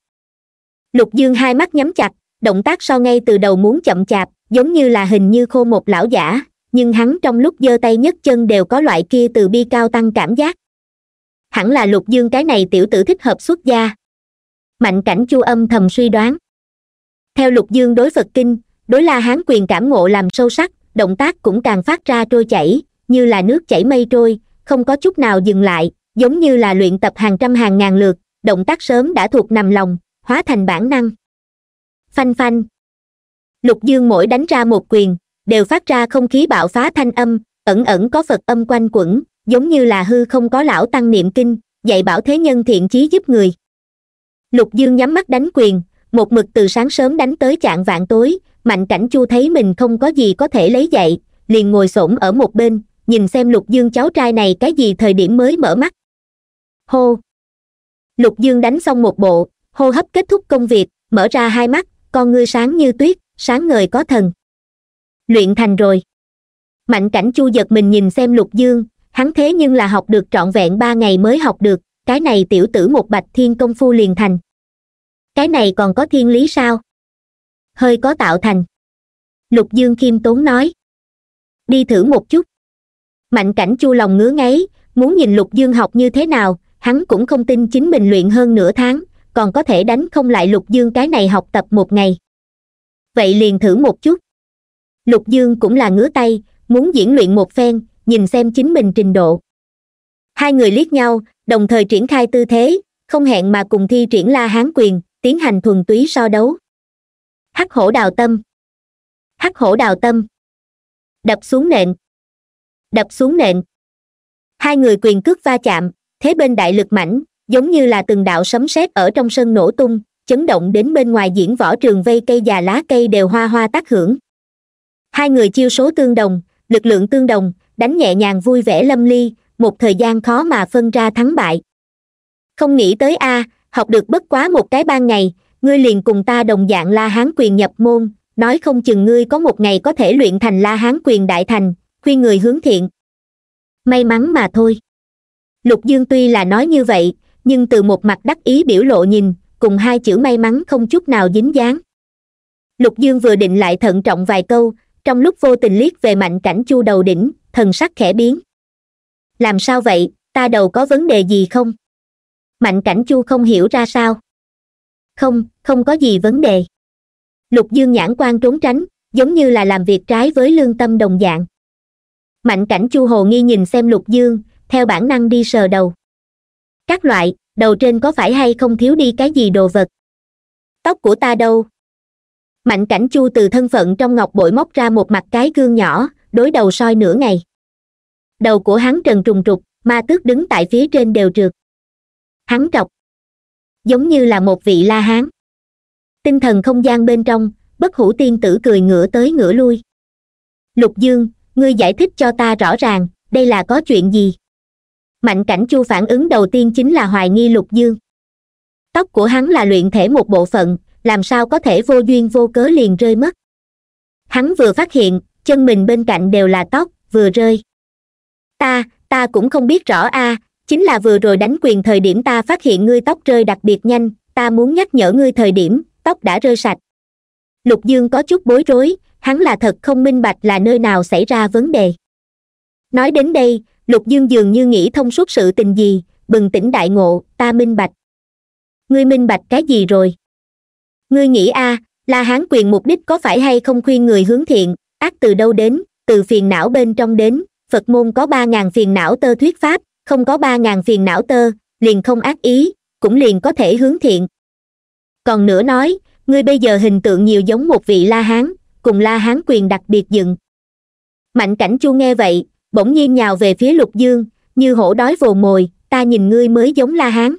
lục dương hai mắt nhắm chặt động tác so ngay từ đầu muốn chậm chạp giống như là hình như khô một lão giả nhưng hắn trong lúc giơ tay nhấc chân đều có loại kia từ bi cao tăng cảm giác hẳn là lục dương cái này tiểu tử thích hợp xuất gia mạnh cảnh chu âm thầm suy đoán theo lục dương đối phật kinh đối la hán quyền cảm ngộ làm sâu sắc động tác cũng càng phát ra trôi chảy như là nước chảy mây trôi không có chút nào dừng lại giống như là luyện tập hàng trăm hàng ngàn lượt động tác sớm đã thuộc nằm lòng hóa thành bản năng phanh phanh lục dương mỗi đánh ra một quyền đều phát ra không khí bạo phá thanh âm ẩn ẩn có phật âm quanh quẩn giống như là hư không có lão tăng niệm kinh dạy bảo thế nhân thiện trí giúp người lục dương nhắm mắt đánh quyền một mực từ sáng sớm đánh tới chạng vạn tối mạnh cảnh chu thấy mình không có gì có thể lấy dậy liền ngồi s ở một bên nhìn xem lục dương cháu trai này cái gì thời điểm mới mở mắt hô lục dương đánh xong một bộ hô hấp kết thúc công việc mở ra hai mắt con ngươi sáng như tuyết sáng ngời có thần luyện thành rồi mạnh cảnh chu giật mình nhìn xem lục dương hắn thế nhưng là học được trọn vẹn ba ngày mới học được cái này tiểu tử một bạch thiên công phu liền thành cái này còn có thiên lý sao hơi có tạo thành lục dương khiêm tốn nói đi thử một chút mạnh cảnh chu lòng ngứa ngáy muốn nhìn lục dương học như thế nào hắn cũng không tin chính mình luyện hơn nửa tháng còn có thể đánh không lại lục dương cái này học tập một ngày vậy liền thử một chút lục dương cũng là ngứa tay muốn diễn luyện một phen nhìn xem chính mình trình độ hai người liếc nhau đồng thời triển khai tư thế không hẹn mà cùng thi triển la hán quyền tiến hành thuần túy so đấu hắc hổ đào tâm hắc hổ đào tâm đập xuống nện đập xuống nện hai người quyền cước va chạm thế bên đại lực mảnh giống như là từng đạo sấm sét ở trong sân nổ tung chấn động đến bên ngoài diễn võ trường vây cây già lá cây đều hoa hoa tác hưởng hai người chiêu số tương đồng lực lượng tương đồng đánh nhẹ nhàng vui vẻ lâm ly một thời gian khó mà phân ra thắng bại không nghĩ tới a học được bất quá một cái ban ngày ngươi liền cùng ta đồng dạng la hán quyền nhập môn nói không chừng ngươi có một ngày có thể luyện thành la hán quyền đại thành khuyên người hướng thiện may mắn mà thôi lục dương tuy là nói như vậy nhưng từ một mặt đắc ý biểu lộ nhìn cùng hai chữ may mắn không chút nào dính dáng lục dương vừa định lại thận trọng vài câu trong lúc vô tình liếc về mạnh cảnh chu đầu đỉnh thần sắc khẽ biến làm sao vậy ta đầu có vấn đề gì không mạnh cảnh chu không hiểu ra sao không không có gì vấn đề lục dương nhãn quan trốn tránh giống như là làm việc trái với lương tâm đồng dạng mạnh cảnh chu hồ nghi nhìn xem lục dương theo bản năng đi sờ đầu các loại đầu trên có phải hay không thiếu đi cái gì đồ vật tóc của ta đâu mạnh cảnh chu từ thân phận trong ngọc bội móc ra một mặt cái gương nhỏ đối đầu soi nửa ngày đầu của hắn trần trùng trục ma tước đứng tại phía trên đều trượt hắn trọc giống như là một vị la hán tinh thần không gian bên trong bất hủ tiên tử cười ngửa tới ngửa lui lục dương ngươi giải thích cho ta rõ ràng đây là có chuyện gì mạnh cảnh chu phản ứng đầu tiên chính là hoài nghi lục dương tóc của hắn là luyện thể một bộ phận làm sao có thể vô duyên vô cớ liền rơi mất hắn vừa phát hiện chân mình bên cạnh đều là tóc vừa rơi ta ta cũng không biết rõ a chính là vừa rồi đánh quyền thời điểm ta phát hiện ngươi tóc rơi đặc biệt nhanh ta muốn nhắc nhở ngươi thời điểm tóc đã rơi sạch lục dương có chút bối rối hắn là thật không minh bạch là nơi nào xảy ra vấn đề nói đến đây lục dương dường như nghĩ thông suốt sự tình gì bừng tỉnh đại ngộ ta minh bạch ngươi minh bạch cái gì rồi ngươi nghĩ a à, la hán quyền mục đích có phải hay không khuyên người hướng thiện ác từ đâu đến từ phiền não bên trong đến phật môn có ba ngàn phiền não tơ thuyết pháp không có ba ngàn phiền não tơ liền không ác ý cũng liền có thể hướng thiện còn nữa nói ngươi bây giờ hình tượng nhiều giống một vị la hán cùng la hán quyền đặc biệt dựng mạnh cảnh chu nghe vậy bỗng nhiên nhào về phía lục dương như hổ đói vồ mồi ta nhìn ngươi mới giống la hán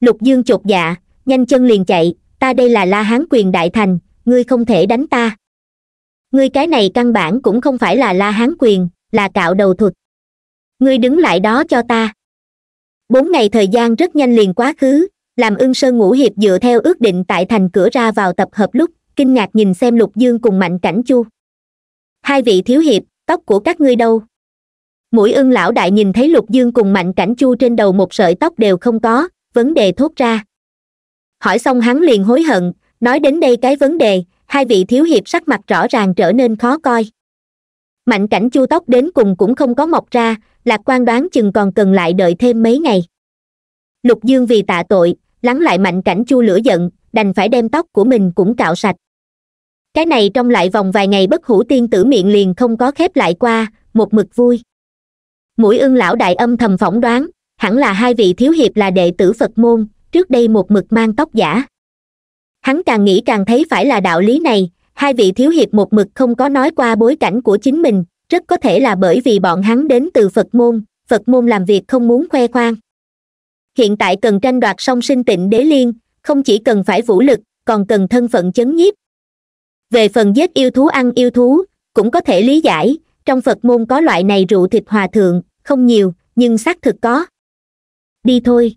lục dương chột dạ nhanh chân liền chạy ta đây là la hán quyền đại thành ngươi không thể đánh ta ngươi cái này căn bản cũng không phải là la hán quyền là cạo đầu thuật ngươi đứng lại đó cho ta bốn ngày thời gian rất nhanh liền quá khứ làm ưng sơn ngũ hiệp dựa theo ước định tại thành cửa ra vào tập hợp lúc kinh ngạc nhìn xem lục dương cùng mạnh cảnh chu hai vị thiếu hiệp tóc của các ngươi đâu mũi ưng lão đại nhìn thấy lục dương cùng mạnh cảnh chu trên đầu một sợi tóc đều không có vấn đề thốt ra hỏi xong hắn liền hối hận nói đến đây cái vấn đề hai vị thiếu hiệp sắc mặt rõ ràng trở nên khó coi mạnh cảnh chu tóc đến cùng cũng không có mọc ra lạc quan đoán chừng còn cần lại đợi thêm mấy ngày lục dương vì tạ tội lắng lại mạnh cảnh chu lửa giận đành phải đem tóc của mình cũng cạo sạch cái này trong lại vòng vài ngày bất hủ tiên tử miệng liền không có khép lại qua một mực vui mũi ưng lão đại âm thầm phỏng đoán hẳn là hai vị thiếu hiệp là đệ tử phật môn trước đây một mực mang tóc giả hắn càng nghĩ càng thấy phải là đạo lý này hai vị thiếu hiệp một mực không có nói qua bối cảnh của chính mình rất có thể là bởi vì bọn hắn đến từ phật môn phật môn làm việc không muốn khoe khoang hiện tại cần tranh đoạt song sinh tịnh đế liên không chỉ cần phải vũ lực còn cần thân phận chấn nhiếp về phần giết yêu thú ăn yêu thú cũng có thể lý giải trong phật môn có loại này rượu thịt hòa thượng không nhiều nhưng xác thực có đi thôi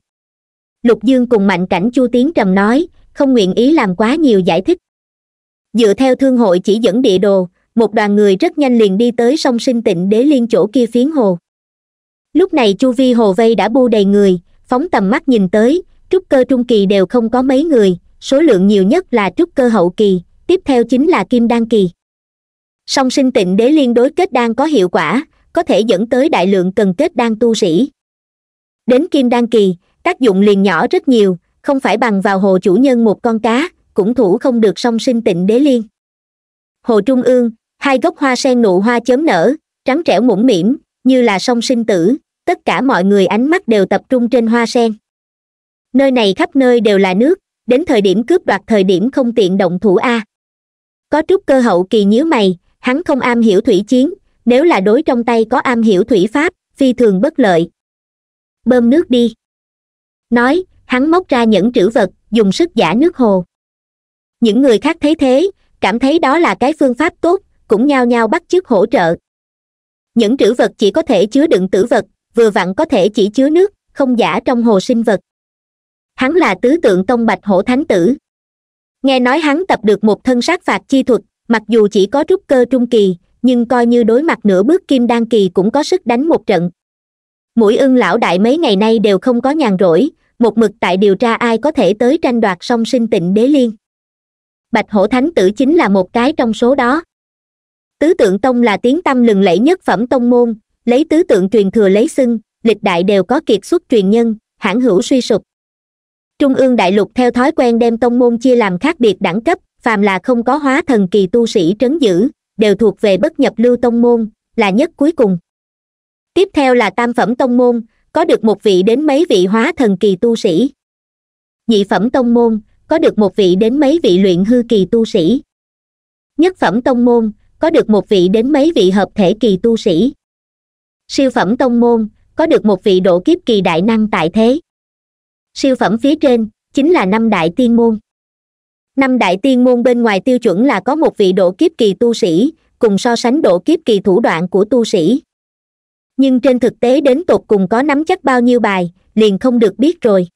lục dương cùng mạnh cảnh chu tiến trầm nói không nguyện ý làm quá nhiều giải thích dựa theo thương hội chỉ dẫn địa đồ một đoàn người rất nhanh liền đi tới sông sinh tịnh đế liên chỗ kia phiến hồ lúc này chu vi hồ vây đã bu đầy người phóng tầm mắt nhìn tới trúc cơ trung kỳ đều không có mấy người số lượng nhiều nhất là trúc cơ hậu kỳ tiếp theo chính là kim đan kỳ sông sinh tịnh đế liên đối kết đan có hiệu quả có thể dẫn tới đại lượng cần kết đan tu sĩ đến kim đan kỳ tác dụng liền nhỏ rất nhiều không phải bằng vào hồ chủ nhân một con cá cũng thủ không được song sinh tịnh đế liên hồ trung ương hai gốc hoa sen nụ hoa chớm nở trắng trẻo mũm mĩm như là song sinh tử tất cả mọi người ánh mắt đều tập trung trên hoa sen nơi này khắp nơi đều là nước đến thời điểm cướp đoạt thời điểm không tiện động thủ a có trúc cơ hậu kỳ nhíu mày hắn không am hiểu thủy chiến nếu là đối trong tay có am hiểu thủy pháp phi thường bất lợi bơm nước đi nói hắn móc ra những trữ vật dùng sức giả nước hồ những người khác thấy thế cảm thấy đó là cái phương pháp tốt cũng nhao nhao bắt chước hỗ trợ những trữ vật chỉ có thể chứa đựng tử vật vừa vặn có thể chỉ chứa nước không giả trong hồ sinh vật hắn là tứ tượng tông bạch hổ thánh tử nghe nói hắn tập được một thân sát phạt chi thuật mặc dù chỉ có trúc cơ trung kỳ nhưng coi như đối mặt nửa bước kim đan kỳ cũng có sức đánh một trận mũi ưng lão đại mấy ngày nay đều không có nhàn rỗi một mực tại điều tra ai có thể tới tranh đoạt song sinh tịnh đế liên bạch hổ thánh tử chính là một cái trong số đó tứ tượng tông là tiếng tâm lừng lẫy nhất phẩm tông môn lấy tứ tượng truyền thừa lấy xưng lịch đại đều có kiệt xuất truyền nhân hãn hữu suy sụp trung ương đại lục theo thói quen đem tông môn chia làm khác biệt đẳng cấp phàm là không có hóa thần kỳ tu sĩ trấn giữ đều thuộc về bất nhập lưu tông môn là nhất cuối cùng tiếp theo là tam phẩm tông môn có được một vị đến mấy vị hóa thần kỳ tu sĩ nhị phẩm tông môn có được một vị đến mấy vị luyện hư kỳ tu sĩ nhất phẩm tông môn có được một vị đến mấy vị hợp thể kỳ tu sĩ siêu phẩm tông môn có được một vị độ kiếp kỳ đại năng tại thế siêu phẩm phía trên chính là năm đại tiên môn năm đại tiên môn bên ngoài tiêu chuẩn là có một vị độ kiếp kỳ tu sĩ cùng so sánh độ kiếp kỳ thủ đoạn của tu sĩ nhưng trên thực tế đến tột cùng có nắm chắc bao nhiêu bài liền không được biết rồi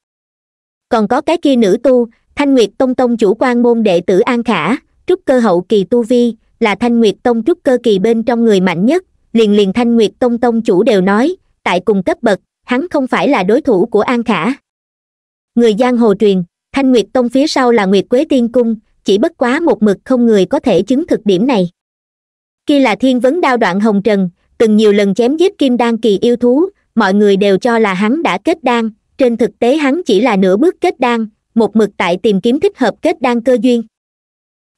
còn có cái kia nữ tu thanh nguyệt tông tông chủ quan môn đệ tử an khả trúc cơ hậu kỳ tu vi là thanh nguyệt tông trúc cơ kỳ bên trong người mạnh nhất liền liền thanh nguyệt tông tông chủ đều nói tại cùng cấp bậc hắn không phải là đối thủ của an khả người giang hồ truyền thanh nguyệt tông phía sau là nguyệt quế tiên cung chỉ bất quá một mực không người có thể chứng thực điểm này Khi là thiên vấn đao đoạn hồng trần từng nhiều lần chém giết kim đan kỳ yêu thú mọi người đều cho là hắn đã kết đan trên thực tế hắn chỉ là nửa bước kết đan một mực tại tìm kiếm thích hợp kết đan cơ duyên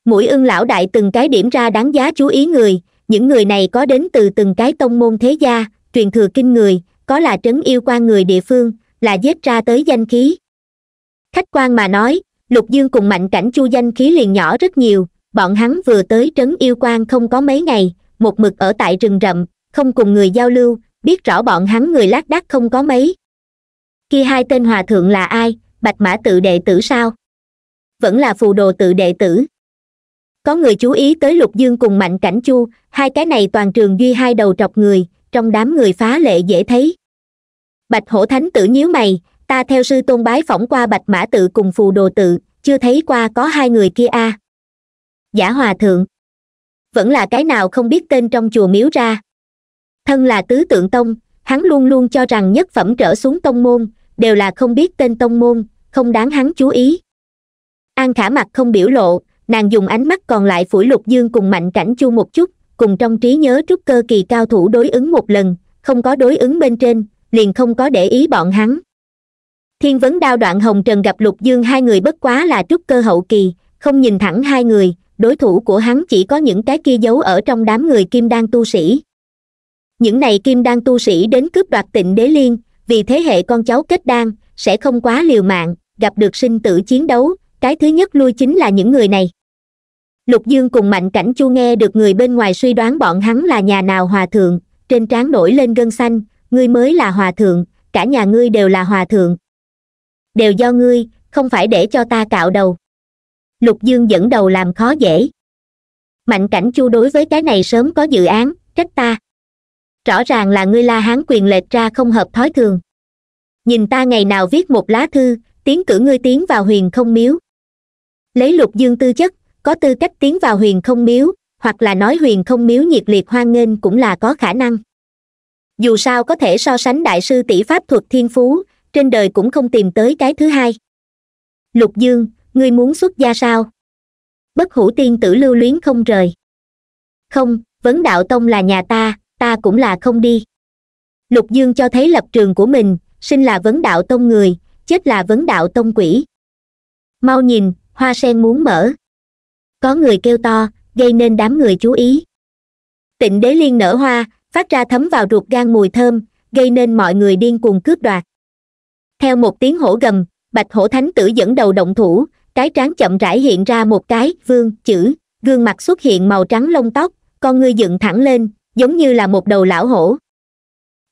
mũi ưng lão đại từng cái điểm ra đáng giá chú ý người những người này có đến từ từng cái tông môn thế gia truyền thừa kinh người có là trấn yêu quan người địa phương là giết ra tới danh khí khách quan mà nói lục dương cùng mạnh cảnh chu danh khí liền nhỏ rất nhiều bọn hắn vừa tới trấn yêu quan không có mấy ngày một mực ở tại rừng rậm không cùng người giao lưu biết rõ bọn hắn người lác đác không có mấy kia hai tên hòa thượng là ai bạch mã tự đệ tử sao vẫn là phù đồ tự đệ tử có người chú ý tới lục dương cùng mạnh cảnh chu hai cái này toàn trường duy hai đầu trọc người trong đám người phá lệ dễ thấy bạch hổ thánh tử nhíu mày ta theo sư tôn bái phỏng qua bạch mã tự cùng phù đồ tự chưa thấy qua có hai người kia a à. giả hòa thượng vẫn là cái nào không biết tên trong chùa miếu ra thân là tứ tượng tông hắn luôn luôn cho rằng nhất phẩm trở xuống tông môn đều là không biết tên tông môn không đáng hắn chú ý an khả mặt không biểu lộ nàng dùng ánh mắt còn lại phủi lục dương cùng mạnh cảnh chu một chút cùng trong trí nhớ trúc cơ kỳ cao thủ đối ứng một lần không có đối ứng bên trên liền không có để ý bọn hắn thiên vấn đao đoạn hồng trần gặp lục dương hai người bất quá là trúc cơ hậu kỳ không nhìn thẳng hai người đối thủ của hắn chỉ có những cái kia giấu ở trong đám người kim đan tu sĩ những này kim đan tu sĩ đến cướp đoạt tịnh đế liên vì thế hệ con cháu kết đan sẽ không quá liều mạng gặp được sinh tử chiến đấu cái thứ nhất lui chính là những người này lục dương cùng mạnh cảnh chu nghe được người bên ngoài suy đoán bọn hắn là nhà nào hòa thượng trên trán nổi lên gân xanh ngươi mới là hòa thượng cả nhà ngươi đều là hòa thượng đều do ngươi không phải để cho ta cạo đầu lục dương dẫn đầu làm khó dễ mạnh cảnh chu đối với cái này sớm có dự án trách ta rõ ràng là ngươi la hán quyền lệch ra không hợp thói thường nhìn ta ngày nào viết một lá thư tiến cử ngươi tiến vào huyền không miếu lấy lục dương tư chất có tư cách tiến vào huyền không miếu hoặc là nói huyền không miếu nhiệt liệt hoan nghênh cũng là có khả năng dù sao có thể so sánh đại sư tỷ pháp thuật thiên phú trên đời cũng không tìm tới cái thứ hai lục dương ngươi muốn xuất gia sao bất hủ tiên tử lưu luyến không rời không vấn đạo tông là nhà ta ta cũng là không đi lục dương cho thấy lập trường của mình sinh là vấn đạo tông người chết là vấn đạo tông quỷ mau nhìn hoa sen muốn mở có người kêu to gây nên đám người chú ý tịnh đế liên nở hoa phát ra thấm vào ruột gan mùi thơm gây nên mọi người điên cuồng cướp đoạt theo một tiếng hổ gầm bạch hổ thánh tử dẫn đầu động thủ cái trán chậm rãi hiện ra một cái vương chữ gương mặt xuất hiện màu trắng lông tóc con ngươi dựng thẳng lên giống như là một đầu lão hổ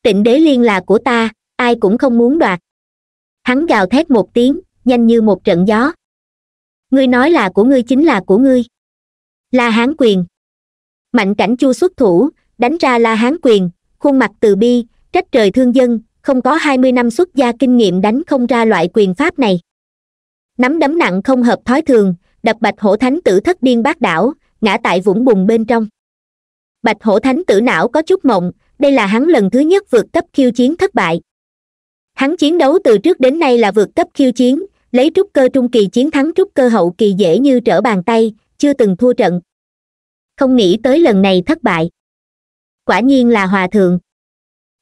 tịnh đế liên là của ta ai cũng không muốn đoạt hắn gào thét một tiếng nhanh như một trận gió ngươi nói là của ngươi chính là của ngươi la hán quyền mạnh cảnh chu xuất thủ đánh ra la hán quyền khuôn mặt từ bi trách trời thương dân không có hai mươi năm xuất gia kinh nghiệm đánh không ra loại quyền pháp này nắm đấm nặng không hợp thói thường đập bạch hổ thánh tử thất điên bát đảo ngã tại vũng bùn bên trong bạch hổ thánh tử não có chút mộng đây là hắn lần thứ nhất vượt cấp khiêu chiến thất bại hắn chiến đấu từ trước đến nay là vượt cấp khiêu chiến lấy trúc cơ trung kỳ chiến thắng trúc cơ hậu kỳ dễ như trở bàn tay chưa từng thua trận không nghĩ tới lần này thất bại quả nhiên là hòa thượng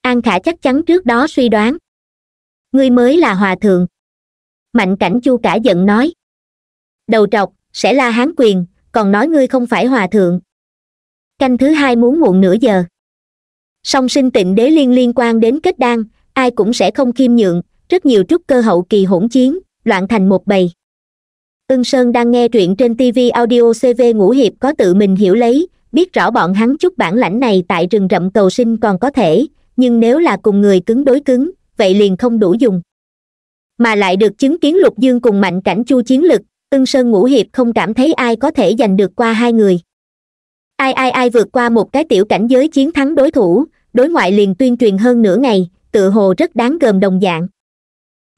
an khả chắc chắn trước đó suy đoán ngươi mới là hòa thượng mạnh cảnh chu cả giận nói đầu trọc sẽ là hán quyền còn nói ngươi không phải hòa thượng canh thứ hai muốn muộn nửa giờ song sinh tịnh đế liên liên quan đến kết đan ai cũng sẽ không khiêm nhượng rất nhiều trúc cơ hậu kỳ hỗn chiến loạn thành một bầy ưng sơn đang nghe truyện trên tv audio cv ngũ hiệp có tự mình hiểu lấy biết rõ bọn hắn chút bản lãnh này tại rừng rậm cầu sinh còn có thể nhưng nếu là cùng người cứng đối cứng vậy liền không đủ dùng mà lại được chứng kiến lục dương cùng mạnh cảnh chu chiến lực ưng sơn ngũ hiệp không cảm thấy ai có thể giành được qua hai người ai ai ai vượt qua một cái tiểu cảnh giới chiến thắng đối thủ đối ngoại liền tuyên truyền hơn nửa ngày tựa hồ rất đáng gờm đồng dạng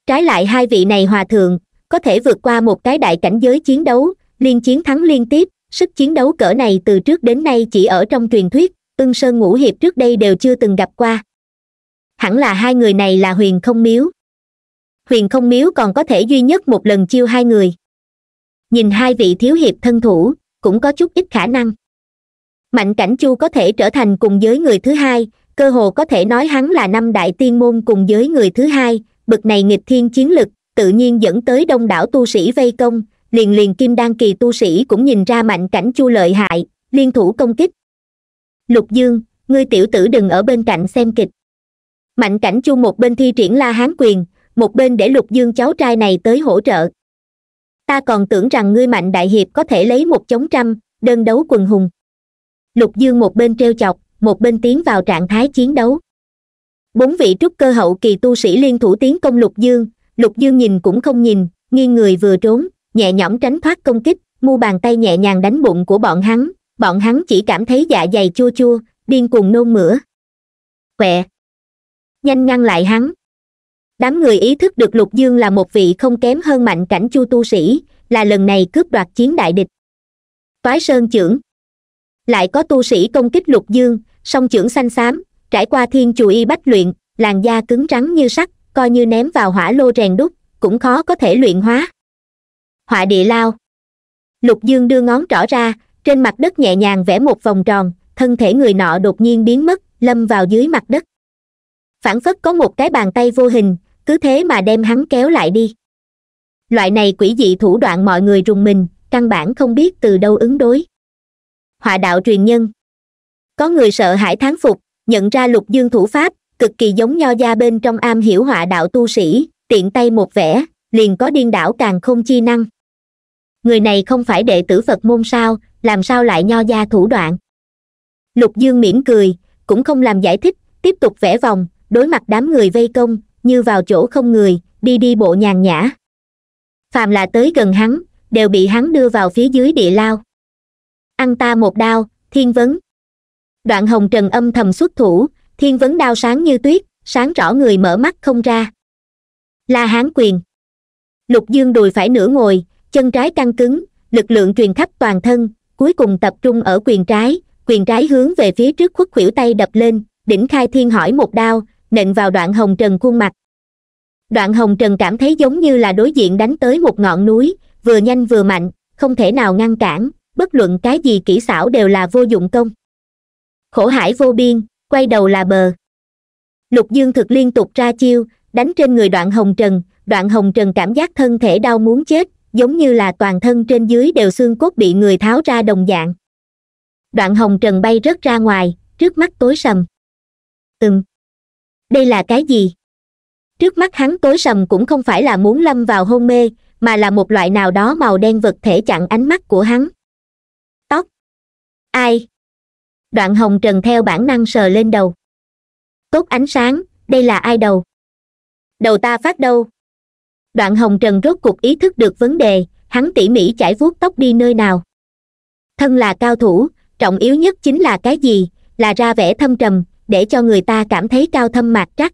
trái lại hai vị này hòa thượng có thể vượt qua một cái đại cảnh giới chiến đấu liên chiến thắng liên tiếp sức chiến đấu cỡ này từ trước đến nay chỉ ở trong truyền thuyết ưng sơn ngũ hiệp trước đây đều chưa từng gặp qua hẳn là hai người này là huyền không miếu huyền không miếu còn có thể duy nhất một lần chiêu hai người nhìn hai vị thiếu hiệp thân thủ cũng có chút ít khả năng mạnh cảnh chu có thể trở thành cùng giới người thứ hai cơ hồ có thể nói hắn là năm đại tiên môn cùng giới người thứ hai bực này nghịch thiên chiến lực tự nhiên dẫn tới đông đảo tu sĩ vây công liền liền kim đan kỳ tu sĩ cũng nhìn ra mạnh cảnh chu lợi hại liên thủ công kích lục dương ngươi tiểu tử đừng ở bên cạnh xem kịch mạnh cảnh chu một bên thi triển la hán quyền một bên để lục dương cháu trai này tới hỗ trợ ta còn tưởng rằng ngươi mạnh đại hiệp có thể lấy một chống trăm đơn đấu quần hùng lục dương một bên treo chọc một bên tiến vào trạng thái chiến đấu bốn vị trúc cơ hậu kỳ tu sĩ liên thủ tiến công lục dương lục dương nhìn cũng không nhìn nghiêng người vừa trốn nhẹ nhõm tránh thoát công kích mu bàn tay nhẹ nhàng đánh bụng của bọn hắn bọn hắn chỉ cảm thấy dạ dày chua chua điên cuồng nôn mửa quẹ nhanh ngăn lại hắn đám người ý thức được lục dương là một vị không kém hơn mạnh cảnh chu tu sĩ là lần này cướp đoạt chiến đại địch toái sơn trưởng lại có tu sĩ công kích lục dương song trưởng xanh xám trải qua thiên chù y bách luyện làn da cứng rắn như sắt coi như ném vào hỏa lô rèn đúc cũng khó có thể luyện hóa họa địa lao lục dương đưa ngón trỏ ra trên mặt đất nhẹ nhàng vẽ một vòng tròn thân thể người nọ đột nhiên biến mất lâm vào dưới mặt đất phản phất có một cái bàn tay vô hình cứ thế mà đem hắn kéo lại đi loại này quỷ dị thủ đoạn mọi người rùng mình căn bản không biết từ đâu ứng đối họa đạo truyền nhân có người sợ hãi thán phục nhận ra lục dương thủ pháp cực kỳ giống nho gia bên trong am hiểu họa đạo tu sĩ tiện tay một vẽ liền có điên đảo càng không chi năng người này không phải đệ tử phật môn sao làm sao lại nho gia thủ đoạn lục dương mỉm cười cũng không làm giải thích tiếp tục vẽ vòng đối mặt đám người vây công như vào chỗ không người đi đi bộ nhàn nhã phàm là tới gần hắn đều bị hắn đưa vào phía dưới địa lao ăn ta một đao thiên vấn đoạn hồng trần âm thầm xuất thủ thiên vấn đao sáng như tuyết sáng rõ người mở mắt không ra la hán quyền lục dương đùi phải nửa ngồi chân trái căng cứng lực lượng truyền khắp toàn thân cuối cùng tập trung ở quyền trái quyền trái hướng về phía trước khuất khuỷu tay đập lên đỉnh khai thiên hỏi một đao nện vào đoạn hồng trần khuôn mặt đoạn hồng trần cảm thấy giống như là đối diện đánh tới một ngọn núi vừa nhanh vừa mạnh không thể nào ngăn cản bất luận cái gì kỹ xảo đều là vô dụng công khổ hải vô biên quay đầu là bờ lục dương thực liên tục ra chiêu đánh trên người đoạn hồng trần đoạn hồng trần cảm giác thân thể đau muốn chết giống như là toàn thân trên dưới đều xương cốt bị người tháo ra đồng dạng đoạn hồng trần bay rớt ra ngoài trước mắt tối sầm ừm đây là cái gì trước mắt hắn tối sầm cũng không phải là muốn lâm vào hôn mê mà là một loại nào đó màu đen vật thể chặn ánh mắt của hắn tóc ai đoạn hồng trần theo bản năng sờ lên đầu cốt ánh sáng đây là ai đầu đầu ta phát đâu đoạn hồng trần rốt cuộc ý thức được vấn đề hắn tỉ mỉ chải vuốt tóc đi nơi nào thân là cao thủ trọng yếu nhất chính là cái gì là ra vẻ thâm trầm để cho người ta cảm thấy cao thâm mạc trắc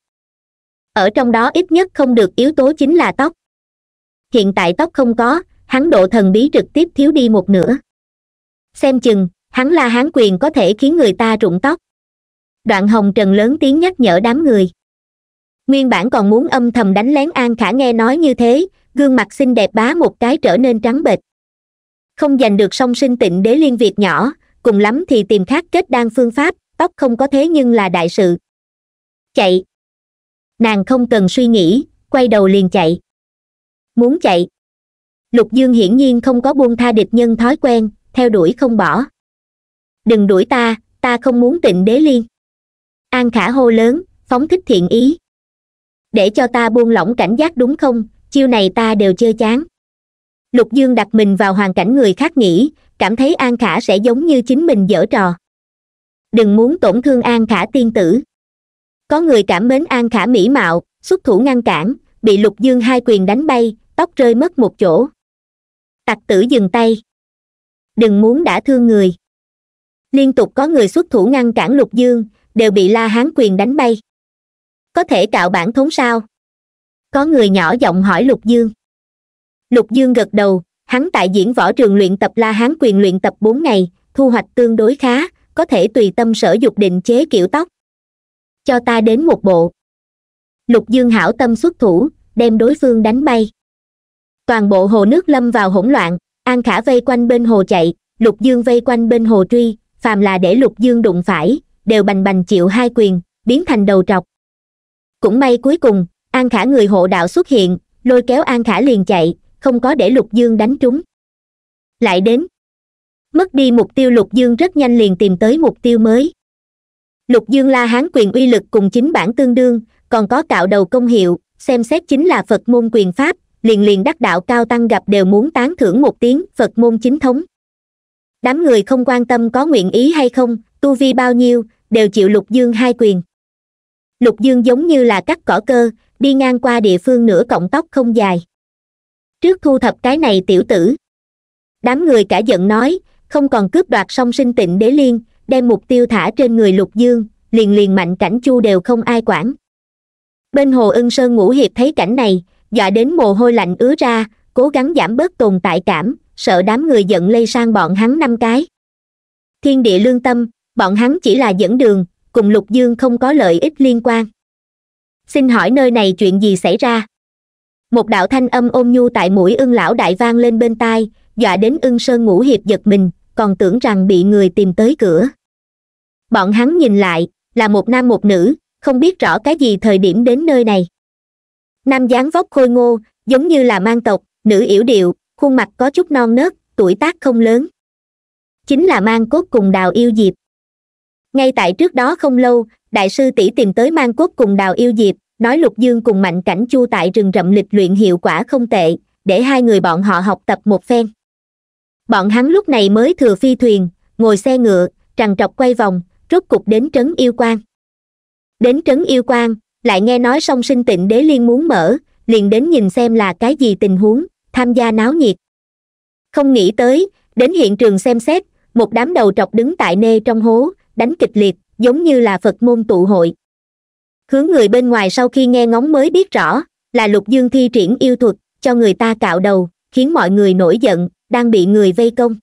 ở trong đó ít nhất không được yếu tố chính là tóc hiện tại tóc không có hắn độ thần bí trực tiếp thiếu đi một nửa xem chừng hắn la hán quyền có thể khiến người ta rụng tóc đoạn hồng trần lớn tiếng nhắc nhở đám người nguyên bản còn muốn âm thầm đánh lén an khả nghe nói như thế gương mặt xinh đẹp bá một cái trở nên trắng bệch không giành được song sinh tịnh đế liên việt nhỏ cùng lắm thì tìm khác kết đan phương pháp tóc không có thế nhưng là đại sự chạy nàng không cần suy nghĩ quay đầu liền chạy muốn chạy lục dương hiển nhiên không có buông tha địch nhân thói quen theo đuổi không bỏ đừng đuổi ta ta không muốn tịnh đế liên an khả hô lớn phóng thích thiện ý để cho ta buông lỏng cảnh giác đúng không chiêu này ta đều chơi chán lục dương đặt mình vào hoàn cảnh người khác nghĩ cảm thấy an khả sẽ giống như chính mình dở trò đừng muốn tổn thương an khả tiên tử có người cảm mến an khả mỹ mạo xuất thủ ngăn cản bị lục dương hai quyền đánh bay tóc rơi mất một chỗ tặc tử dừng tay đừng muốn đã thương người liên tục có người xuất thủ ngăn cản lục dương đều bị la hán quyền đánh bay có thể cạo bản thốn sao có người nhỏ giọng hỏi lục dương lục dương gật đầu hắn tại diễn võ trường luyện tập la hán quyền luyện tập bốn ngày thu hoạch tương đối khá có thể tùy tâm sở dục định chế kiểu tóc cho ta đến một bộ lục dương hảo tâm xuất thủ đem đối phương đánh bay toàn bộ hồ nước lâm vào hỗn loạn an khả vây quanh bên hồ chạy lục dương vây quanh bên hồ truy phàm là để lục dương đụng phải đều bành bành chịu hai quyền biến thành đầu trọc cũng may cuối cùng an khả người hộ đạo xuất hiện lôi kéo an khả liền chạy không có để lục dương đánh trúng lại đến mất đi mục tiêu lục dương rất nhanh liền tìm tới mục tiêu mới lục dương la hán quyền uy lực cùng chính bản tương đương còn có cạo đầu công hiệu xem xét chính là phật môn quyền pháp liền liền đắc đạo cao tăng gặp đều muốn tán thưởng một tiếng phật môn chính thống đám người không quan tâm có nguyện ý hay không tu vi bao nhiêu đều chịu lục dương hai quyền lục dương giống như là cắt cỏ cơ đi ngang qua địa phương nửa cọng tóc không dài trước thu thập cái này tiểu tử đám người cả giận nói không còn cướp đoạt song sinh tịnh đế liên đem mục tiêu thả trên người lục dương liền liền mạnh cảnh chu đều không ai quản bên hồ ưng sơn ngũ hiệp thấy cảnh này dọa đến mồ hôi lạnh ứa ra cố gắng giảm bớt tồn tại cảm sợ đám người giận lây sang bọn hắn năm cái thiên địa lương tâm bọn hắn chỉ là dẫn đường cùng lục dương không có lợi ích liên quan xin hỏi nơi này chuyện gì xảy ra một đạo thanh âm ôm nhu tại mũi ưng lão đại vang lên bên tai dọa đến ưng sơn ngũ hiệp giật mình còn tưởng rằng bị người tìm tới cửa bọn hắn nhìn lại là một nam một nữ không biết rõ cái gì thời điểm đến nơi này nam dáng vóc khôi ngô giống như là mang tộc nữ yểu điệu khuôn mặt có chút non nớt tuổi tác không lớn chính là mang cốt cùng đào yêu diệp ngay tại trước đó không lâu đại sư tỷ tìm tới mang cốt cùng đào yêu diệp nói lục dương cùng mạnh cảnh chu tại rừng rậm lịch luyện hiệu quả không tệ để hai người bọn họ học tập một phen bọn hắn lúc này mới thừa phi thuyền ngồi xe ngựa trằn trọc quay vòng rốt cục đến trấn yêu quan đến trấn yêu quan lại nghe nói song sinh tịnh đế liên muốn mở liền đến nhìn xem là cái gì tình huống tham gia náo nhiệt không nghĩ tới đến hiện trường xem xét một đám đầu trọc đứng tại nê trong hố đánh kịch liệt giống như là phật môn tụ hội hướng người bên ngoài sau khi nghe ngóng mới biết rõ là lục dương thi triển yêu thuật cho người ta cạo đầu khiến mọi người nổi giận đang bị người vây công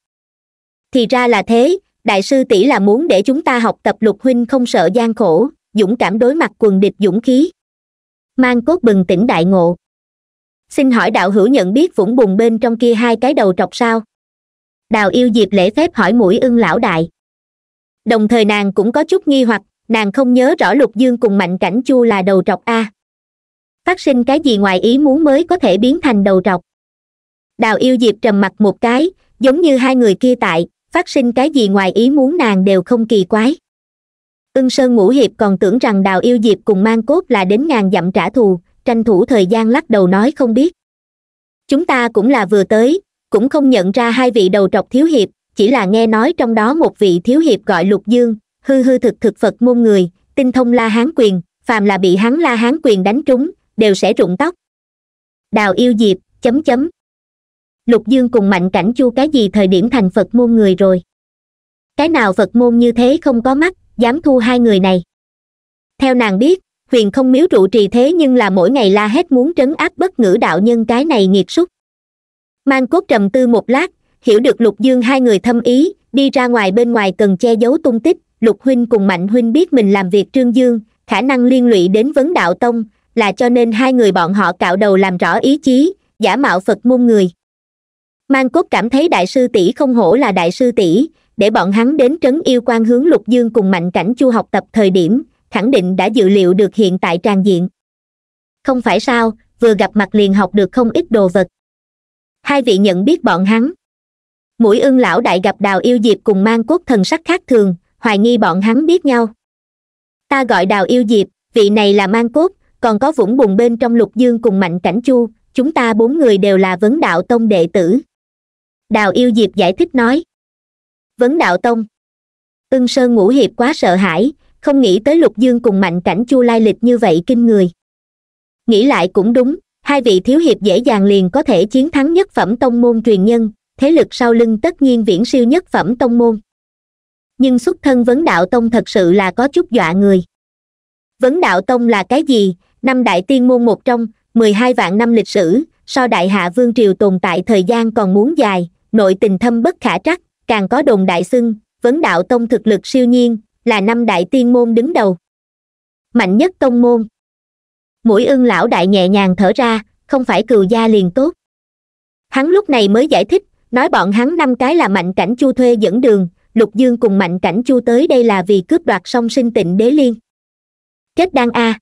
thì ra là thế đại sư tỷ là muốn để chúng ta học tập lục huynh không sợ gian khổ dũng cảm đối mặt quần địch dũng khí mang cốt bừng tỉnh đại ngộ xin hỏi đạo hữu nhận biết vũng bùn bên trong kia hai cái đầu trọc sao đào yêu diệp lễ phép hỏi mũi ưng lão đại đồng thời nàng cũng có chút nghi hoặc nàng không nhớ rõ lục dương cùng mạnh cảnh chu là đầu trọc a phát sinh cái gì ngoài ý muốn mới có thể biến thành đầu trọc đào yêu diệp trầm mặt một cái giống như hai người kia tại phát sinh cái gì ngoài ý muốn nàng đều không kỳ quái ưng sơn ngũ hiệp còn tưởng rằng đào yêu diệp cùng mang cốt là đến ngàn dặm trả thù tranh thủ thời gian lắc đầu nói không biết chúng ta cũng là vừa tới cũng không nhận ra hai vị đầu trọc thiếu hiệp chỉ là nghe nói trong đó một vị thiếu hiệp gọi lục dương hư hư thực thực phật môn người tinh thông la hán quyền phàm là bị hắn la hán quyền đánh trúng đều sẽ rụng tóc đào yêu diệp chấm chấm lục dương cùng mạnh cảnh chu cái gì thời điểm thành phật môn người rồi cái nào phật môn như thế không có mắt dám thu hai người này theo nàng biết huyền không miếu trụ trì thế nhưng là mỗi ngày la hét muốn trấn áp bất ngữ đạo nhân cái này nghiệt súc mang cốt trầm tư một lát hiểu được lục dương hai người thâm ý đi ra ngoài bên ngoài cần che giấu tung tích lục huynh cùng mạnh huynh biết mình làm việc trương dương khả năng liên lụy đến vấn đạo tông là cho nên hai người bọn họ cạo đầu làm rõ ý chí giả mạo phật môn người mang cốt cảm thấy đại sư tỷ không hổ là đại sư tỷ để bọn hắn đến trấn yêu quan hướng lục dương cùng mạnh cảnh chu học tập thời điểm khẳng định đã dự liệu được hiện tại tràn diện không phải sao vừa gặp mặt liền học được không ít đồ vật hai vị nhận biết bọn hắn mũi ưng lão đại gặp đào yêu diệp cùng mang quốc thần sắc khác thường hoài nghi bọn hắn biết nhau ta gọi đào yêu diệp vị này là mang cốt còn có vũng bùn bên trong lục dương cùng mạnh cảnh chu chúng ta bốn người đều là vấn đạo tông đệ tử đào yêu diệp giải thích nói vấn đạo tông ưng sơn ngũ hiệp quá sợ hãi không nghĩ tới lục dương cùng mạnh cảnh chu lai lịch như vậy kinh người nghĩ lại cũng đúng hai vị thiếu hiệp dễ dàng liền có thể chiến thắng nhất phẩm tông môn truyền nhân thế lực sau lưng tất nhiên viễn siêu nhất phẩm tông môn nhưng xuất thân vấn đạo tông thật sự là có chút dọa người vấn đạo tông là cái gì năm đại tiên môn một trong mười hai vạn năm lịch sử so đại hạ vương triều tồn tại thời gian còn muốn dài nội tình thâm bất khả trắc càng có đồn đại xưng vấn đạo tông thực lực siêu nhiên là năm đại tiên môn đứng đầu mạnh nhất tông môn mũi ưng lão đại nhẹ nhàng thở ra không phải cừu gia liền tốt hắn lúc này mới giải thích nói bọn hắn năm cái là mạnh cảnh chu thuê dẫn đường lục dương cùng mạnh cảnh chu tới đây là vì cướp đoạt song sinh tịnh đế liên kết đăng a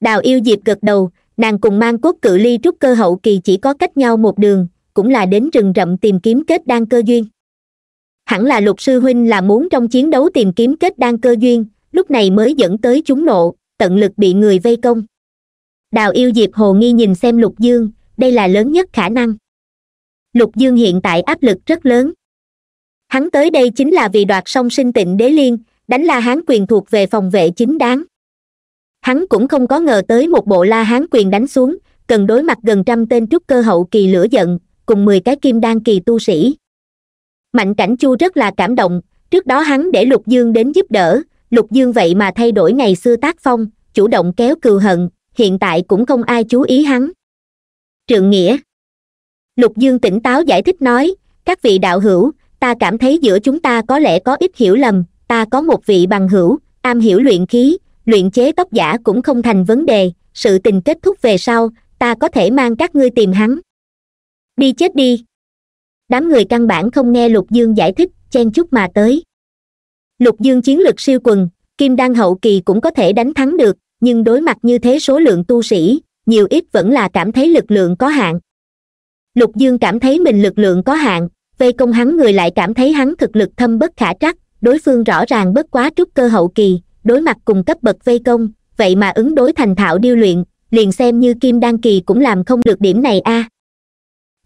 đào yêu diệp gật đầu nàng cùng mang cốt cự ly trúc cơ hậu kỳ chỉ có cách nhau một đường cũng là đến rừng rậm tìm kiếm kết đăng cơ duyên hẳn là lục sư huynh là muốn trong chiến đấu tìm kiếm kết đan cơ duyên lúc này mới dẫn tới chúng nộ tận lực bị người vây công đào yêu diệp hồ nghi nhìn xem lục dương đây là lớn nhất khả năng lục dương hiện tại áp lực rất lớn hắn tới đây chính là vì đoạt song sinh tịnh đế liên đánh la hán quyền thuộc về phòng vệ chính đáng hắn cũng không có ngờ tới một bộ la hán quyền đánh xuống cần đối mặt gần trăm tên trúc cơ hậu kỳ lửa giận cùng mười cái kim đan kỳ tu sĩ mạnh cảnh chu rất là cảm động trước đó hắn để lục dương đến giúp đỡ lục dương vậy mà thay đổi ngày xưa tác phong chủ động kéo cừu hận hiện tại cũng không ai chú ý hắn trường nghĩa lục dương tỉnh táo giải thích nói các vị đạo hữu ta cảm thấy giữa chúng ta có lẽ có ít hiểu lầm ta có một vị bằng hữu am hiểu luyện khí luyện chế tóc giả cũng không thành vấn đề sự tình kết thúc về sau ta có thể mang các ngươi tìm hắn đi chết đi đám người căn bản không nghe lục dương giải thích chen chút mà tới lục dương chiến lược siêu quần kim đan hậu kỳ cũng có thể đánh thắng được nhưng đối mặt như thế số lượng tu sĩ nhiều ít vẫn là cảm thấy lực lượng có hạn lục dương cảm thấy mình lực lượng có hạn vây công hắn người lại cảm thấy hắn thực lực thâm bất khả trắc đối phương rõ ràng bất quá trúc cơ hậu kỳ đối mặt cùng cấp bậc vây công vậy mà ứng đối thành thạo điêu luyện liền xem như kim đan kỳ cũng làm không được điểm này a à.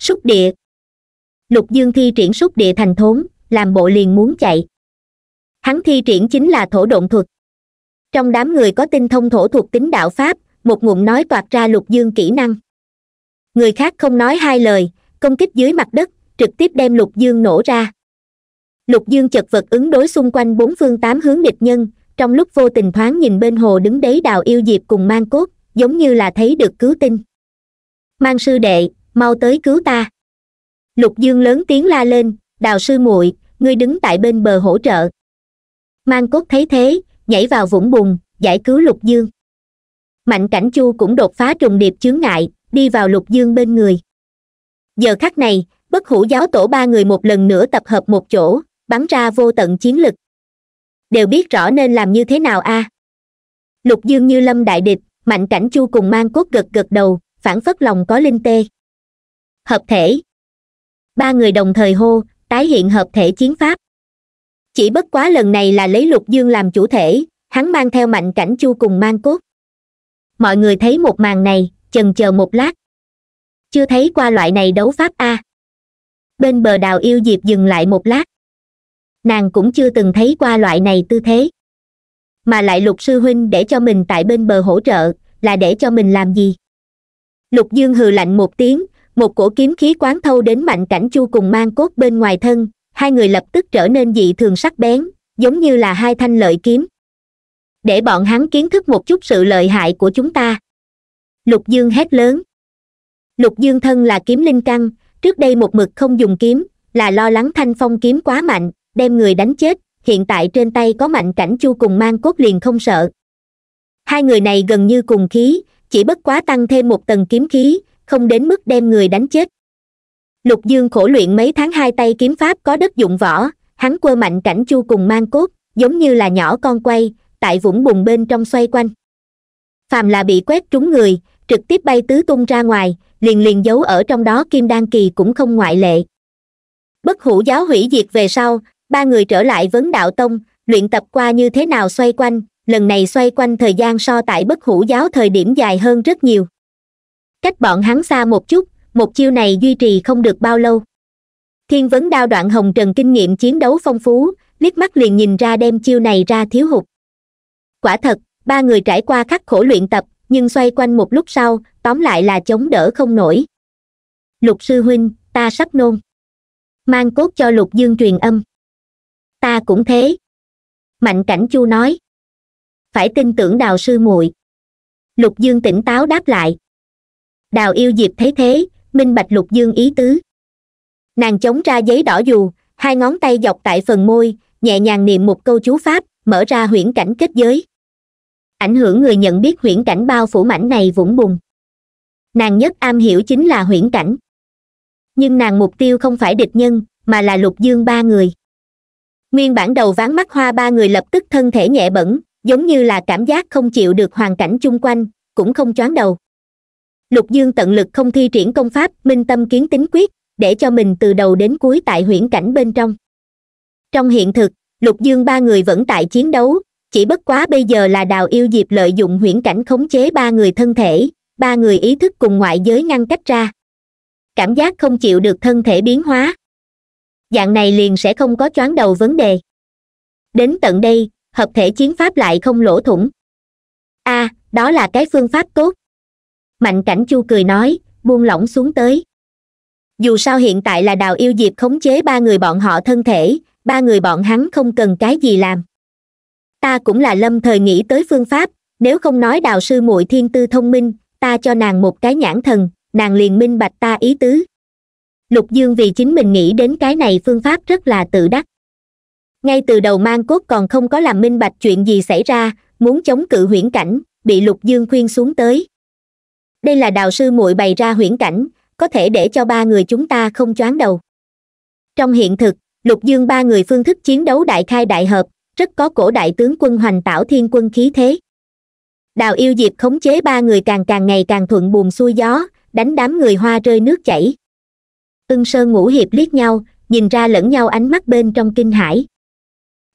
xúc địa lục dương thi triển xúc địa thành thốn làm bộ liền muốn chạy hắn thi triển chính là thổ động thuật trong đám người có tinh thông thổ thuộc tính đạo pháp một ngụm nói toạc ra lục dương kỹ năng người khác không nói hai lời công kích dưới mặt đất trực tiếp đem lục dương nổ ra lục dương chật vật ứng đối xung quanh bốn phương tám hướng địch nhân trong lúc vô tình thoáng nhìn bên hồ đứng đấy đào yêu diệp cùng mang cốt giống như là thấy được cứu tinh mang sư đệ mau tới cứu ta lục dương lớn tiếng la lên đào sư muội ngươi đứng tại bên bờ hỗ trợ mang cốt thấy thế nhảy vào vũng bùn giải cứu lục dương mạnh cảnh chu cũng đột phá trùng điệp chướng ngại đi vào lục dương bên người giờ khắc này bất hủ giáo tổ ba người một lần nữa tập hợp một chỗ bắn ra vô tận chiến lực đều biết rõ nên làm như thế nào a à? lục dương như lâm đại địch mạnh cảnh chu cùng mang cốt gật gật đầu phản phất lòng có linh tê hợp thể ba người đồng thời hô tái hiện hợp thể chiến pháp chỉ bất quá lần này là lấy lục dương làm chủ thể hắn mang theo mạnh cảnh chu cùng mang cốt mọi người thấy một màn này chần chờ một lát chưa thấy qua loại này đấu pháp a bên bờ đào yêu diệp dừng lại một lát nàng cũng chưa từng thấy qua loại này tư thế mà lại lục sư huynh để cho mình tại bên bờ hỗ trợ là để cho mình làm gì lục dương hừ lạnh một tiếng một cổ kiếm khí quán thâu đến mạnh cảnh chu cùng mang cốt bên ngoài thân hai người lập tức trở nên dị thường sắc bén giống như là hai thanh lợi kiếm để bọn hắn kiến thức một chút sự lợi hại của chúng ta lục dương hét lớn lục dương thân là kiếm linh căn trước đây một mực không dùng kiếm là lo lắng thanh phong kiếm quá mạnh đem người đánh chết hiện tại trên tay có mạnh cảnh chu cùng mang cốt liền không sợ hai người này gần như cùng khí chỉ bất quá tăng thêm một tầng kiếm khí không đến mức đem người đánh chết lục dương khổ luyện mấy tháng hai tay kiếm pháp có đất dụng võ hắn quơ mạnh cảnh chu cùng mang cốt giống như là nhỏ con quay tại vũng bùn bên trong xoay quanh phàm là bị quét trúng người trực tiếp bay tứ tung ra ngoài liền liền giấu ở trong đó kim đan kỳ cũng không ngoại lệ bất hủ giáo hủy diệt về sau ba người trở lại vấn đạo tông luyện tập qua như thế nào xoay quanh lần này xoay quanh thời gian so tại bất hủ giáo thời điểm dài hơn rất nhiều cách bọn hắn xa một chút một chiêu này duy trì không được bao lâu thiên vấn đao đoạn hồng trần kinh nghiệm chiến đấu phong phú liếc mắt liền nhìn ra đem chiêu này ra thiếu hụt quả thật ba người trải qua khắc khổ luyện tập nhưng xoay quanh một lúc sau tóm lại là chống đỡ không nổi lục sư huynh ta sắp nôn mang cốt cho lục dương truyền âm ta cũng thế mạnh cảnh chu nói phải tin tưởng đào sư muội lục dương tỉnh táo đáp lại đào yêu diệp thấy thế minh bạch lục dương ý tứ nàng chống ra giấy đỏ dù hai ngón tay dọc tại phần môi nhẹ nhàng niệm một câu chú pháp mở ra huyễn cảnh kết giới ảnh hưởng người nhận biết huyễn cảnh bao phủ mảnh này vũng bùn nàng nhất am hiểu chính là huyễn cảnh nhưng nàng mục tiêu không phải địch nhân mà là lục dương ba người nguyên bản đầu ván mắt hoa ba người lập tức thân thể nhẹ bẩn giống như là cảm giác không chịu được hoàn cảnh chung quanh cũng không choáng đầu lục dương tận lực không thi triển công pháp minh tâm kiến tính quyết để cho mình từ đầu đến cuối tại huyễn cảnh bên trong trong hiện thực lục dương ba người vẫn tại chiến đấu chỉ bất quá bây giờ là đào yêu diệp lợi dụng huyễn cảnh khống chế ba người thân thể ba người ý thức cùng ngoại giới ngăn cách ra cảm giác không chịu được thân thể biến hóa dạng này liền sẽ không có choáng đầu vấn đề đến tận đây hợp thể chiến pháp lại không lỗ thủng a à, đó là cái phương pháp tốt mạnh cảnh chu cười nói buông lỏng xuống tới dù sao hiện tại là đào yêu diệp khống chế ba người bọn họ thân thể ba người bọn hắn không cần cái gì làm ta cũng là lâm thời nghĩ tới phương pháp nếu không nói đào sư muội thiên tư thông minh ta cho nàng một cái nhãn thần nàng liền minh bạch ta ý tứ lục dương vì chính mình nghĩ đến cái này phương pháp rất là tự đắc ngay từ đầu mang cốt còn không có làm minh bạch chuyện gì xảy ra muốn chống cự huyễn cảnh bị lục dương khuyên xuống tới đây là đào sư muội bày ra huyễn cảnh có thể để cho ba người chúng ta không choáng đầu trong hiện thực lục dương ba người phương thức chiến đấu đại khai đại hợp rất có cổ đại tướng quân hoành tảo thiên quân khí thế đào yêu diệp khống chế ba người càng càng ngày càng thuận buồm xuôi gió đánh đám người hoa rơi nước chảy ưng sơn ngũ hiệp liếc nhau nhìn ra lẫn nhau ánh mắt bên trong kinh hải.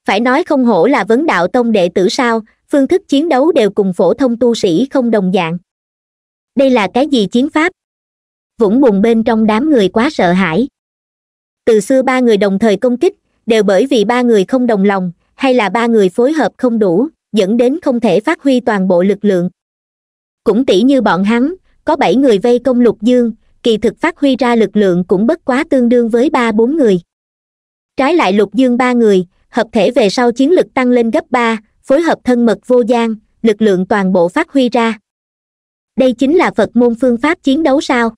phải nói không hổ là vấn đạo tông đệ tử sao phương thức chiến đấu đều cùng phổ thông tu sĩ không đồng dạng đây là cái gì chiến pháp vũng bùn bên trong đám người quá sợ hãi từ xưa ba người đồng thời công kích đều bởi vì ba người không đồng lòng hay là ba người phối hợp không đủ dẫn đến không thể phát huy toàn bộ lực lượng cũng tỷ như bọn hắn có bảy người vây công lục dương kỳ thực phát huy ra lực lượng cũng bất quá tương đương với ba bốn người trái lại lục dương ba người hợp thể về sau chiến lực tăng lên gấp ba phối hợp thân mật vô gian lực lượng toàn bộ phát huy ra đây chính là phật môn phương pháp chiến đấu sao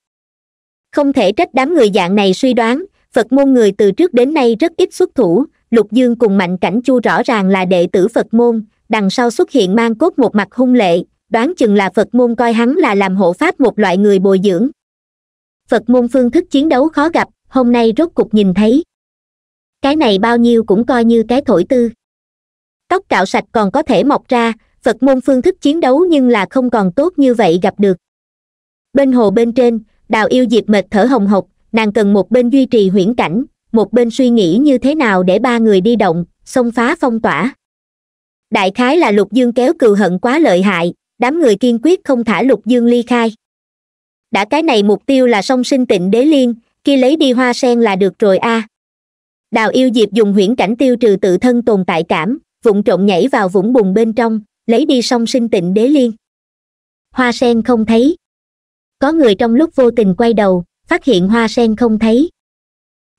không thể trách đám người dạng này suy đoán phật môn người từ trước đến nay rất ít xuất thủ lục dương cùng mạnh cảnh chu rõ ràng là đệ tử phật môn đằng sau xuất hiện mang cốt một mặt hung lệ đoán chừng là phật môn coi hắn là làm hộ pháp một loại người bồi dưỡng phật môn phương thức chiến đấu khó gặp hôm nay rốt cục nhìn thấy cái này bao nhiêu cũng coi như cái thổi tư tóc cạo sạch còn có thể mọc ra phật môn phương thức chiến đấu nhưng là không còn tốt như vậy gặp được bên hồ bên trên đào yêu diệp mệt thở hồng hộc nàng cần một bên duy trì huyễn cảnh một bên suy nghĩ như thế nào để ba người đi động xông phá phong tỏa đại khái là lục dương kéo cừu hận quá lợi hại đám người kiên quyết không thả lục dương ly khai đã cái này mục tiêu là song sinh tịnh đế liên khi lấy đi hoa sen là được rồi a à. đào yêu diệp dùng huyễn cảnh tiêu trừ tự thân tồn tại cảm vụng trộn nhảy vào vũng bùn bên trong lấy đi song sinh tịnh đế liên hoa sen không thấy có người trong lúc vô tình quay đầu phát hiện hoa sen không thấy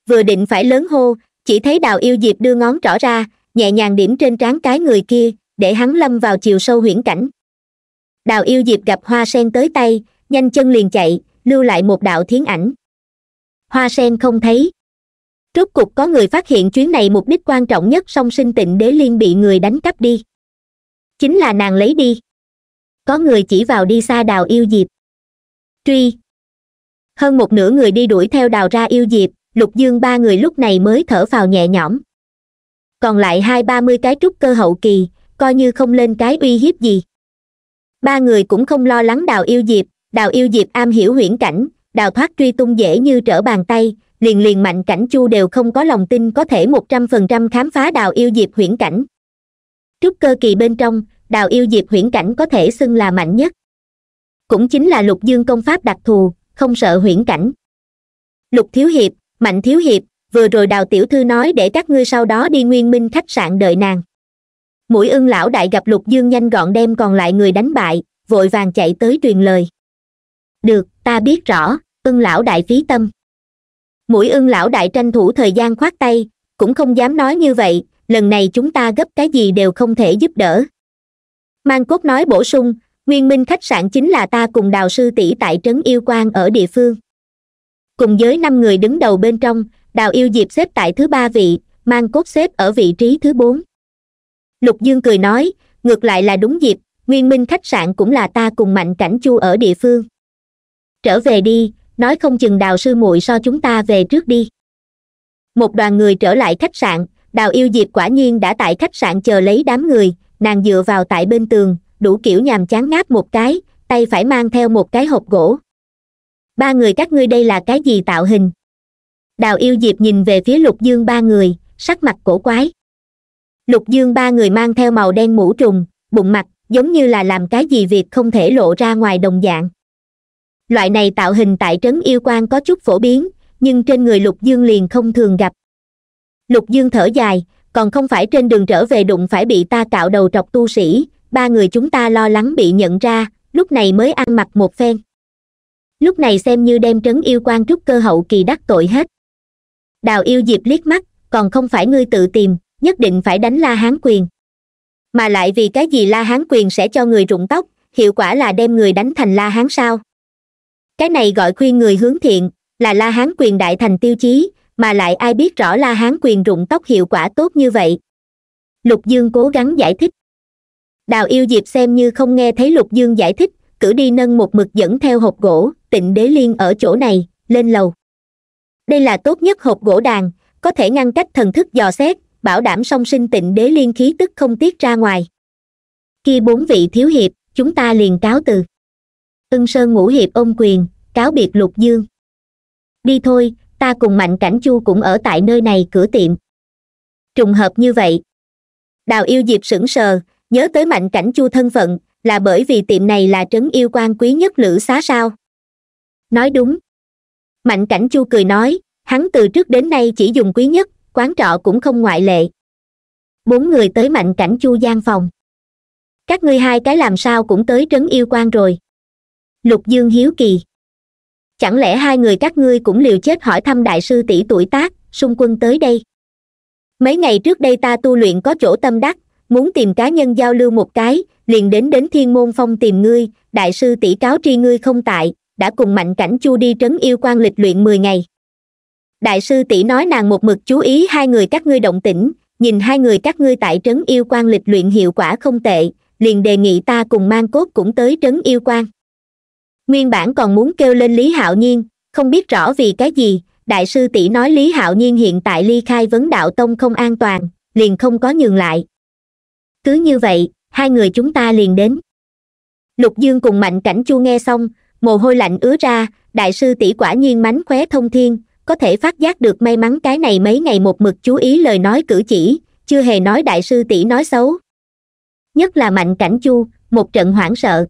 vừa định phải lớn hô chỉ thấy đào yêu diệp đưa ngón trỏ ra nhẹ nhàng điểm trên trán cái người kia để hắn lâm vào chiều sâu huyễn cảnh đào yêu diệp gặp hoa sen tới tay nhanh chân liền chạy lưu lại một đạo thiến ảnh hoa sen không thấy rốt cục có người phát hiện chuyến này mục đích quan trọng nhất song sinh tịnh đế liên bị người đánh cắp đi chính là nàng lấy đi có người chỉ vào đi xa đào yêu diệp truy hơn một nửa người đi đuổi theo đào ra yêu diệp lục dương ba người lúc này mới thở phào nhẹ nhõm còn lại hai ba mươi cái trúc cơ hậu kỳ coi như không lên cái uy hiếp gì ba người cũng không lo lắng đào yêu diệp đào yêu diệp am hiểu huyễn cảnh đào thoát truy tung dễ như trở bàn tay liền liền mạnh cảnh chu đều không có lòng tin có thể một trăm phần trăm khám phá đào yêu diệp huyễn cảnh trúc cơ kỳ bên trong đào yêu diệp huyễn cảnh có thể xưng là mạnh nhất cũng chính là lục dương công pháp đặc thù không sợ huyễn cảnh lục thiếu hiệp mạnh thiếu hiệp vừa rồi đào tiểu thư nói để các ngươi sau đó đi nguyên minh khách sạn đợi nàng mũi ưng lão đại gặp lục dương nhanh gọn đem còn lại người đánh bại vội vàng chạy tới truyền lời được ta biết rõ ưng lão đại phí tâm mũi ưng lão đại tranh thủ thời gian khoát tay cũng không dám nói như vậy lần này chúng ta gấp cái gì đều không thể giúp đỡ mang cốt nói bổ sung nguyên minh khách sạn chính là ta cùng đào sư tỷ tại trấn yêu quan ở địa phương cùng với năm người đứng đầu bên trong đào yêu diệp xếp tại thứ ba vị mang cốt xếp ở vị trí thứ bốn lục dương cười nói ngược lại là đúng dịp nguyên minh khách sạn cũng là ta cùng mạnh cảnh chu ở địa phương trở về đi nói không chừng đào sư muội so chúng ta về trước đi một đoàn người trở lại khách sạn đào yêu diệp quả nhiên đã tại khách sạn chờ lấy đám người nàng dựa vào tại bên tường đủ kiểu nhàm chán ngáp một cái tay phải mang theo một cái hộp gỗ ba người các ngươi đây là cái gì tạo hình đào yêu diệp nhìn về phía lục dương ba người sắc mặt cổ quái lục dương ba người mang theo màu đen mũ trùng bụng mặt giống như là làm cái gì việc không thể lộ ra ngoài đồng dạng loại này tạo hình tại trấn yêu quan có chút phổ biến nhưng trên người lục dương liền không thường gặp lục dương thở dài còn không phải trên đường trở về đụng phải bị ta cạo đầu trọc tu sĩ ba người chúng ta lo lắng bị nhận ra lúc này mới ăn mặc một phen lúc này xem như đem trấn yêu quan trúc cơ hậu kỳ đắc tội hết đào yêu diệp liếc mắt còn không phải ngươi tự tìm nhất định phải đánh la hán quyền mà lại vì cái gì la hán quyền sẽ cho người rụng tóc hiệu quả là đem người đánh thành la hán sao cái này gọi khuyên người hướng thiện là la hán quyền đại thành tiêu chí mà lại ai biết rõ la hán quyền rụng tóc hiệu quả tốt như vậy lục dương cố gắng giải thích đào yêu diệp xem như không nghe thấy lục dương giải thích cử đi nâng một mực dẫn theo hộp gỗ tịnh đế liên ở chỗ này lên lầu đây là tốt nhất hộp gỗ đàn có thể ngăn cách thần thức dò xét bảo đảm song sinh tịnh đế liên khí tức không tiết ra ngoài khi bốn vị thiếu hiệp chúng ta liền cáo từ ưng sơn ngũ hiệp ôm quyền cáo biệt lục dương đi thôi ta cùng mạnh cảnh chu cũng ở tại nơi này cửa tiệm trùng hợp như vậy đào yêu diệp sững sờ nhớ tới mạnh cảnh chu thân phận là bởi vì tiệm này là trấn yêu quan quý nhất lữ xá sao nói đúng mạnh cảnh chu cười nói hắn từ trước đến nay chỉ dùng quý nhất quán trọ cũng không ngoại lệ bốn người tới mạnh cảnh chu gian phòng các ngươi hai cái làm sao cũng tới trấn yêu quan rồi lục dương hiếu kỳ chẳng lẽ hai người các ngươi cũng liều chết hỏi thăm đại sư tỷ tuổi tác xung quân tới đây mấy ngày trước đây ta tu luyện có chỗ tâm đắc muốn tìm cá nhân giao lưu một cái liền đến đến thiên môn phong tìm ngươi đại sư tỷ cáo tri ngươi không tại đã cùng mạnh cảnh chu đi trấn yêu quan lịch luyện mười ngày đại sư tỷ nói nàng một mực chú ý hai người các ngươi động tĩnh nhìn hai người các ngươi tại trấn yêu quan lịch luyện hiệu quả không tệ liền đề nghị ta cùng mang cốt cũng tới trấn yêu quan nguyên bản còn muốn kêu lên lý hạo nhiên không biết rõ vì cái gì đại sư tỷ nói lý hạo nhiên hiện tại ly khai vấn đạo tông không an toàn liền không có nhường lại cứ như vậy hai người chúng ta liền đến lục dương cùng mạnh cảnh chu nghe xong mồ hôi lạnh ứa ra đại sư tỷ quả nhiên mánh khóe thông thiên có thể phát giác được may mắn cái này mấy ngày một mực chú ý lời nói cử chỉ chưa hề nói đại sư tỷ nói xấu nhất là mạnh cảnh chu một trận hoảng sợ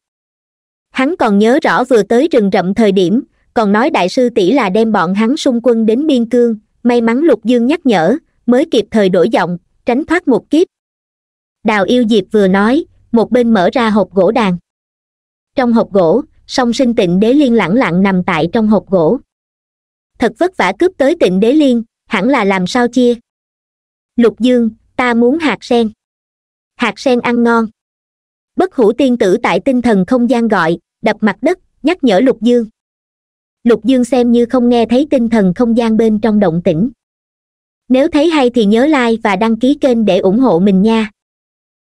hắn còn nhớ rõ vừa tới rừng rậm thời điểm còn nói đại sư tỷ là đem bọn hắn xung quân đến biên cương may mắn lục dương nhắc nhở mới kịp thời đổi giọng tránh thoát một kiếp đào yêu diệp vừa nói một bên mở ra hộp gỗ đàn trong hộp gỗ song sinh tịnh đế liên lẳng lặng nằm tại trong hộp gỗ thật vất vả cướp tới tịnh đế liên hẳn là làm sao chia lục dương ta muốn hạt sen hạt sen ăn ngon bất hủ tiên tử tại tinh thần không gian gọi đập mặt đất nhắc nhở lục dương lục dương xem như không nghe thấy tinh thần không gian bên trong động tĩnh nếu thấy hay thì nhớ like và đăng ký kênh để ủng hộ mình nha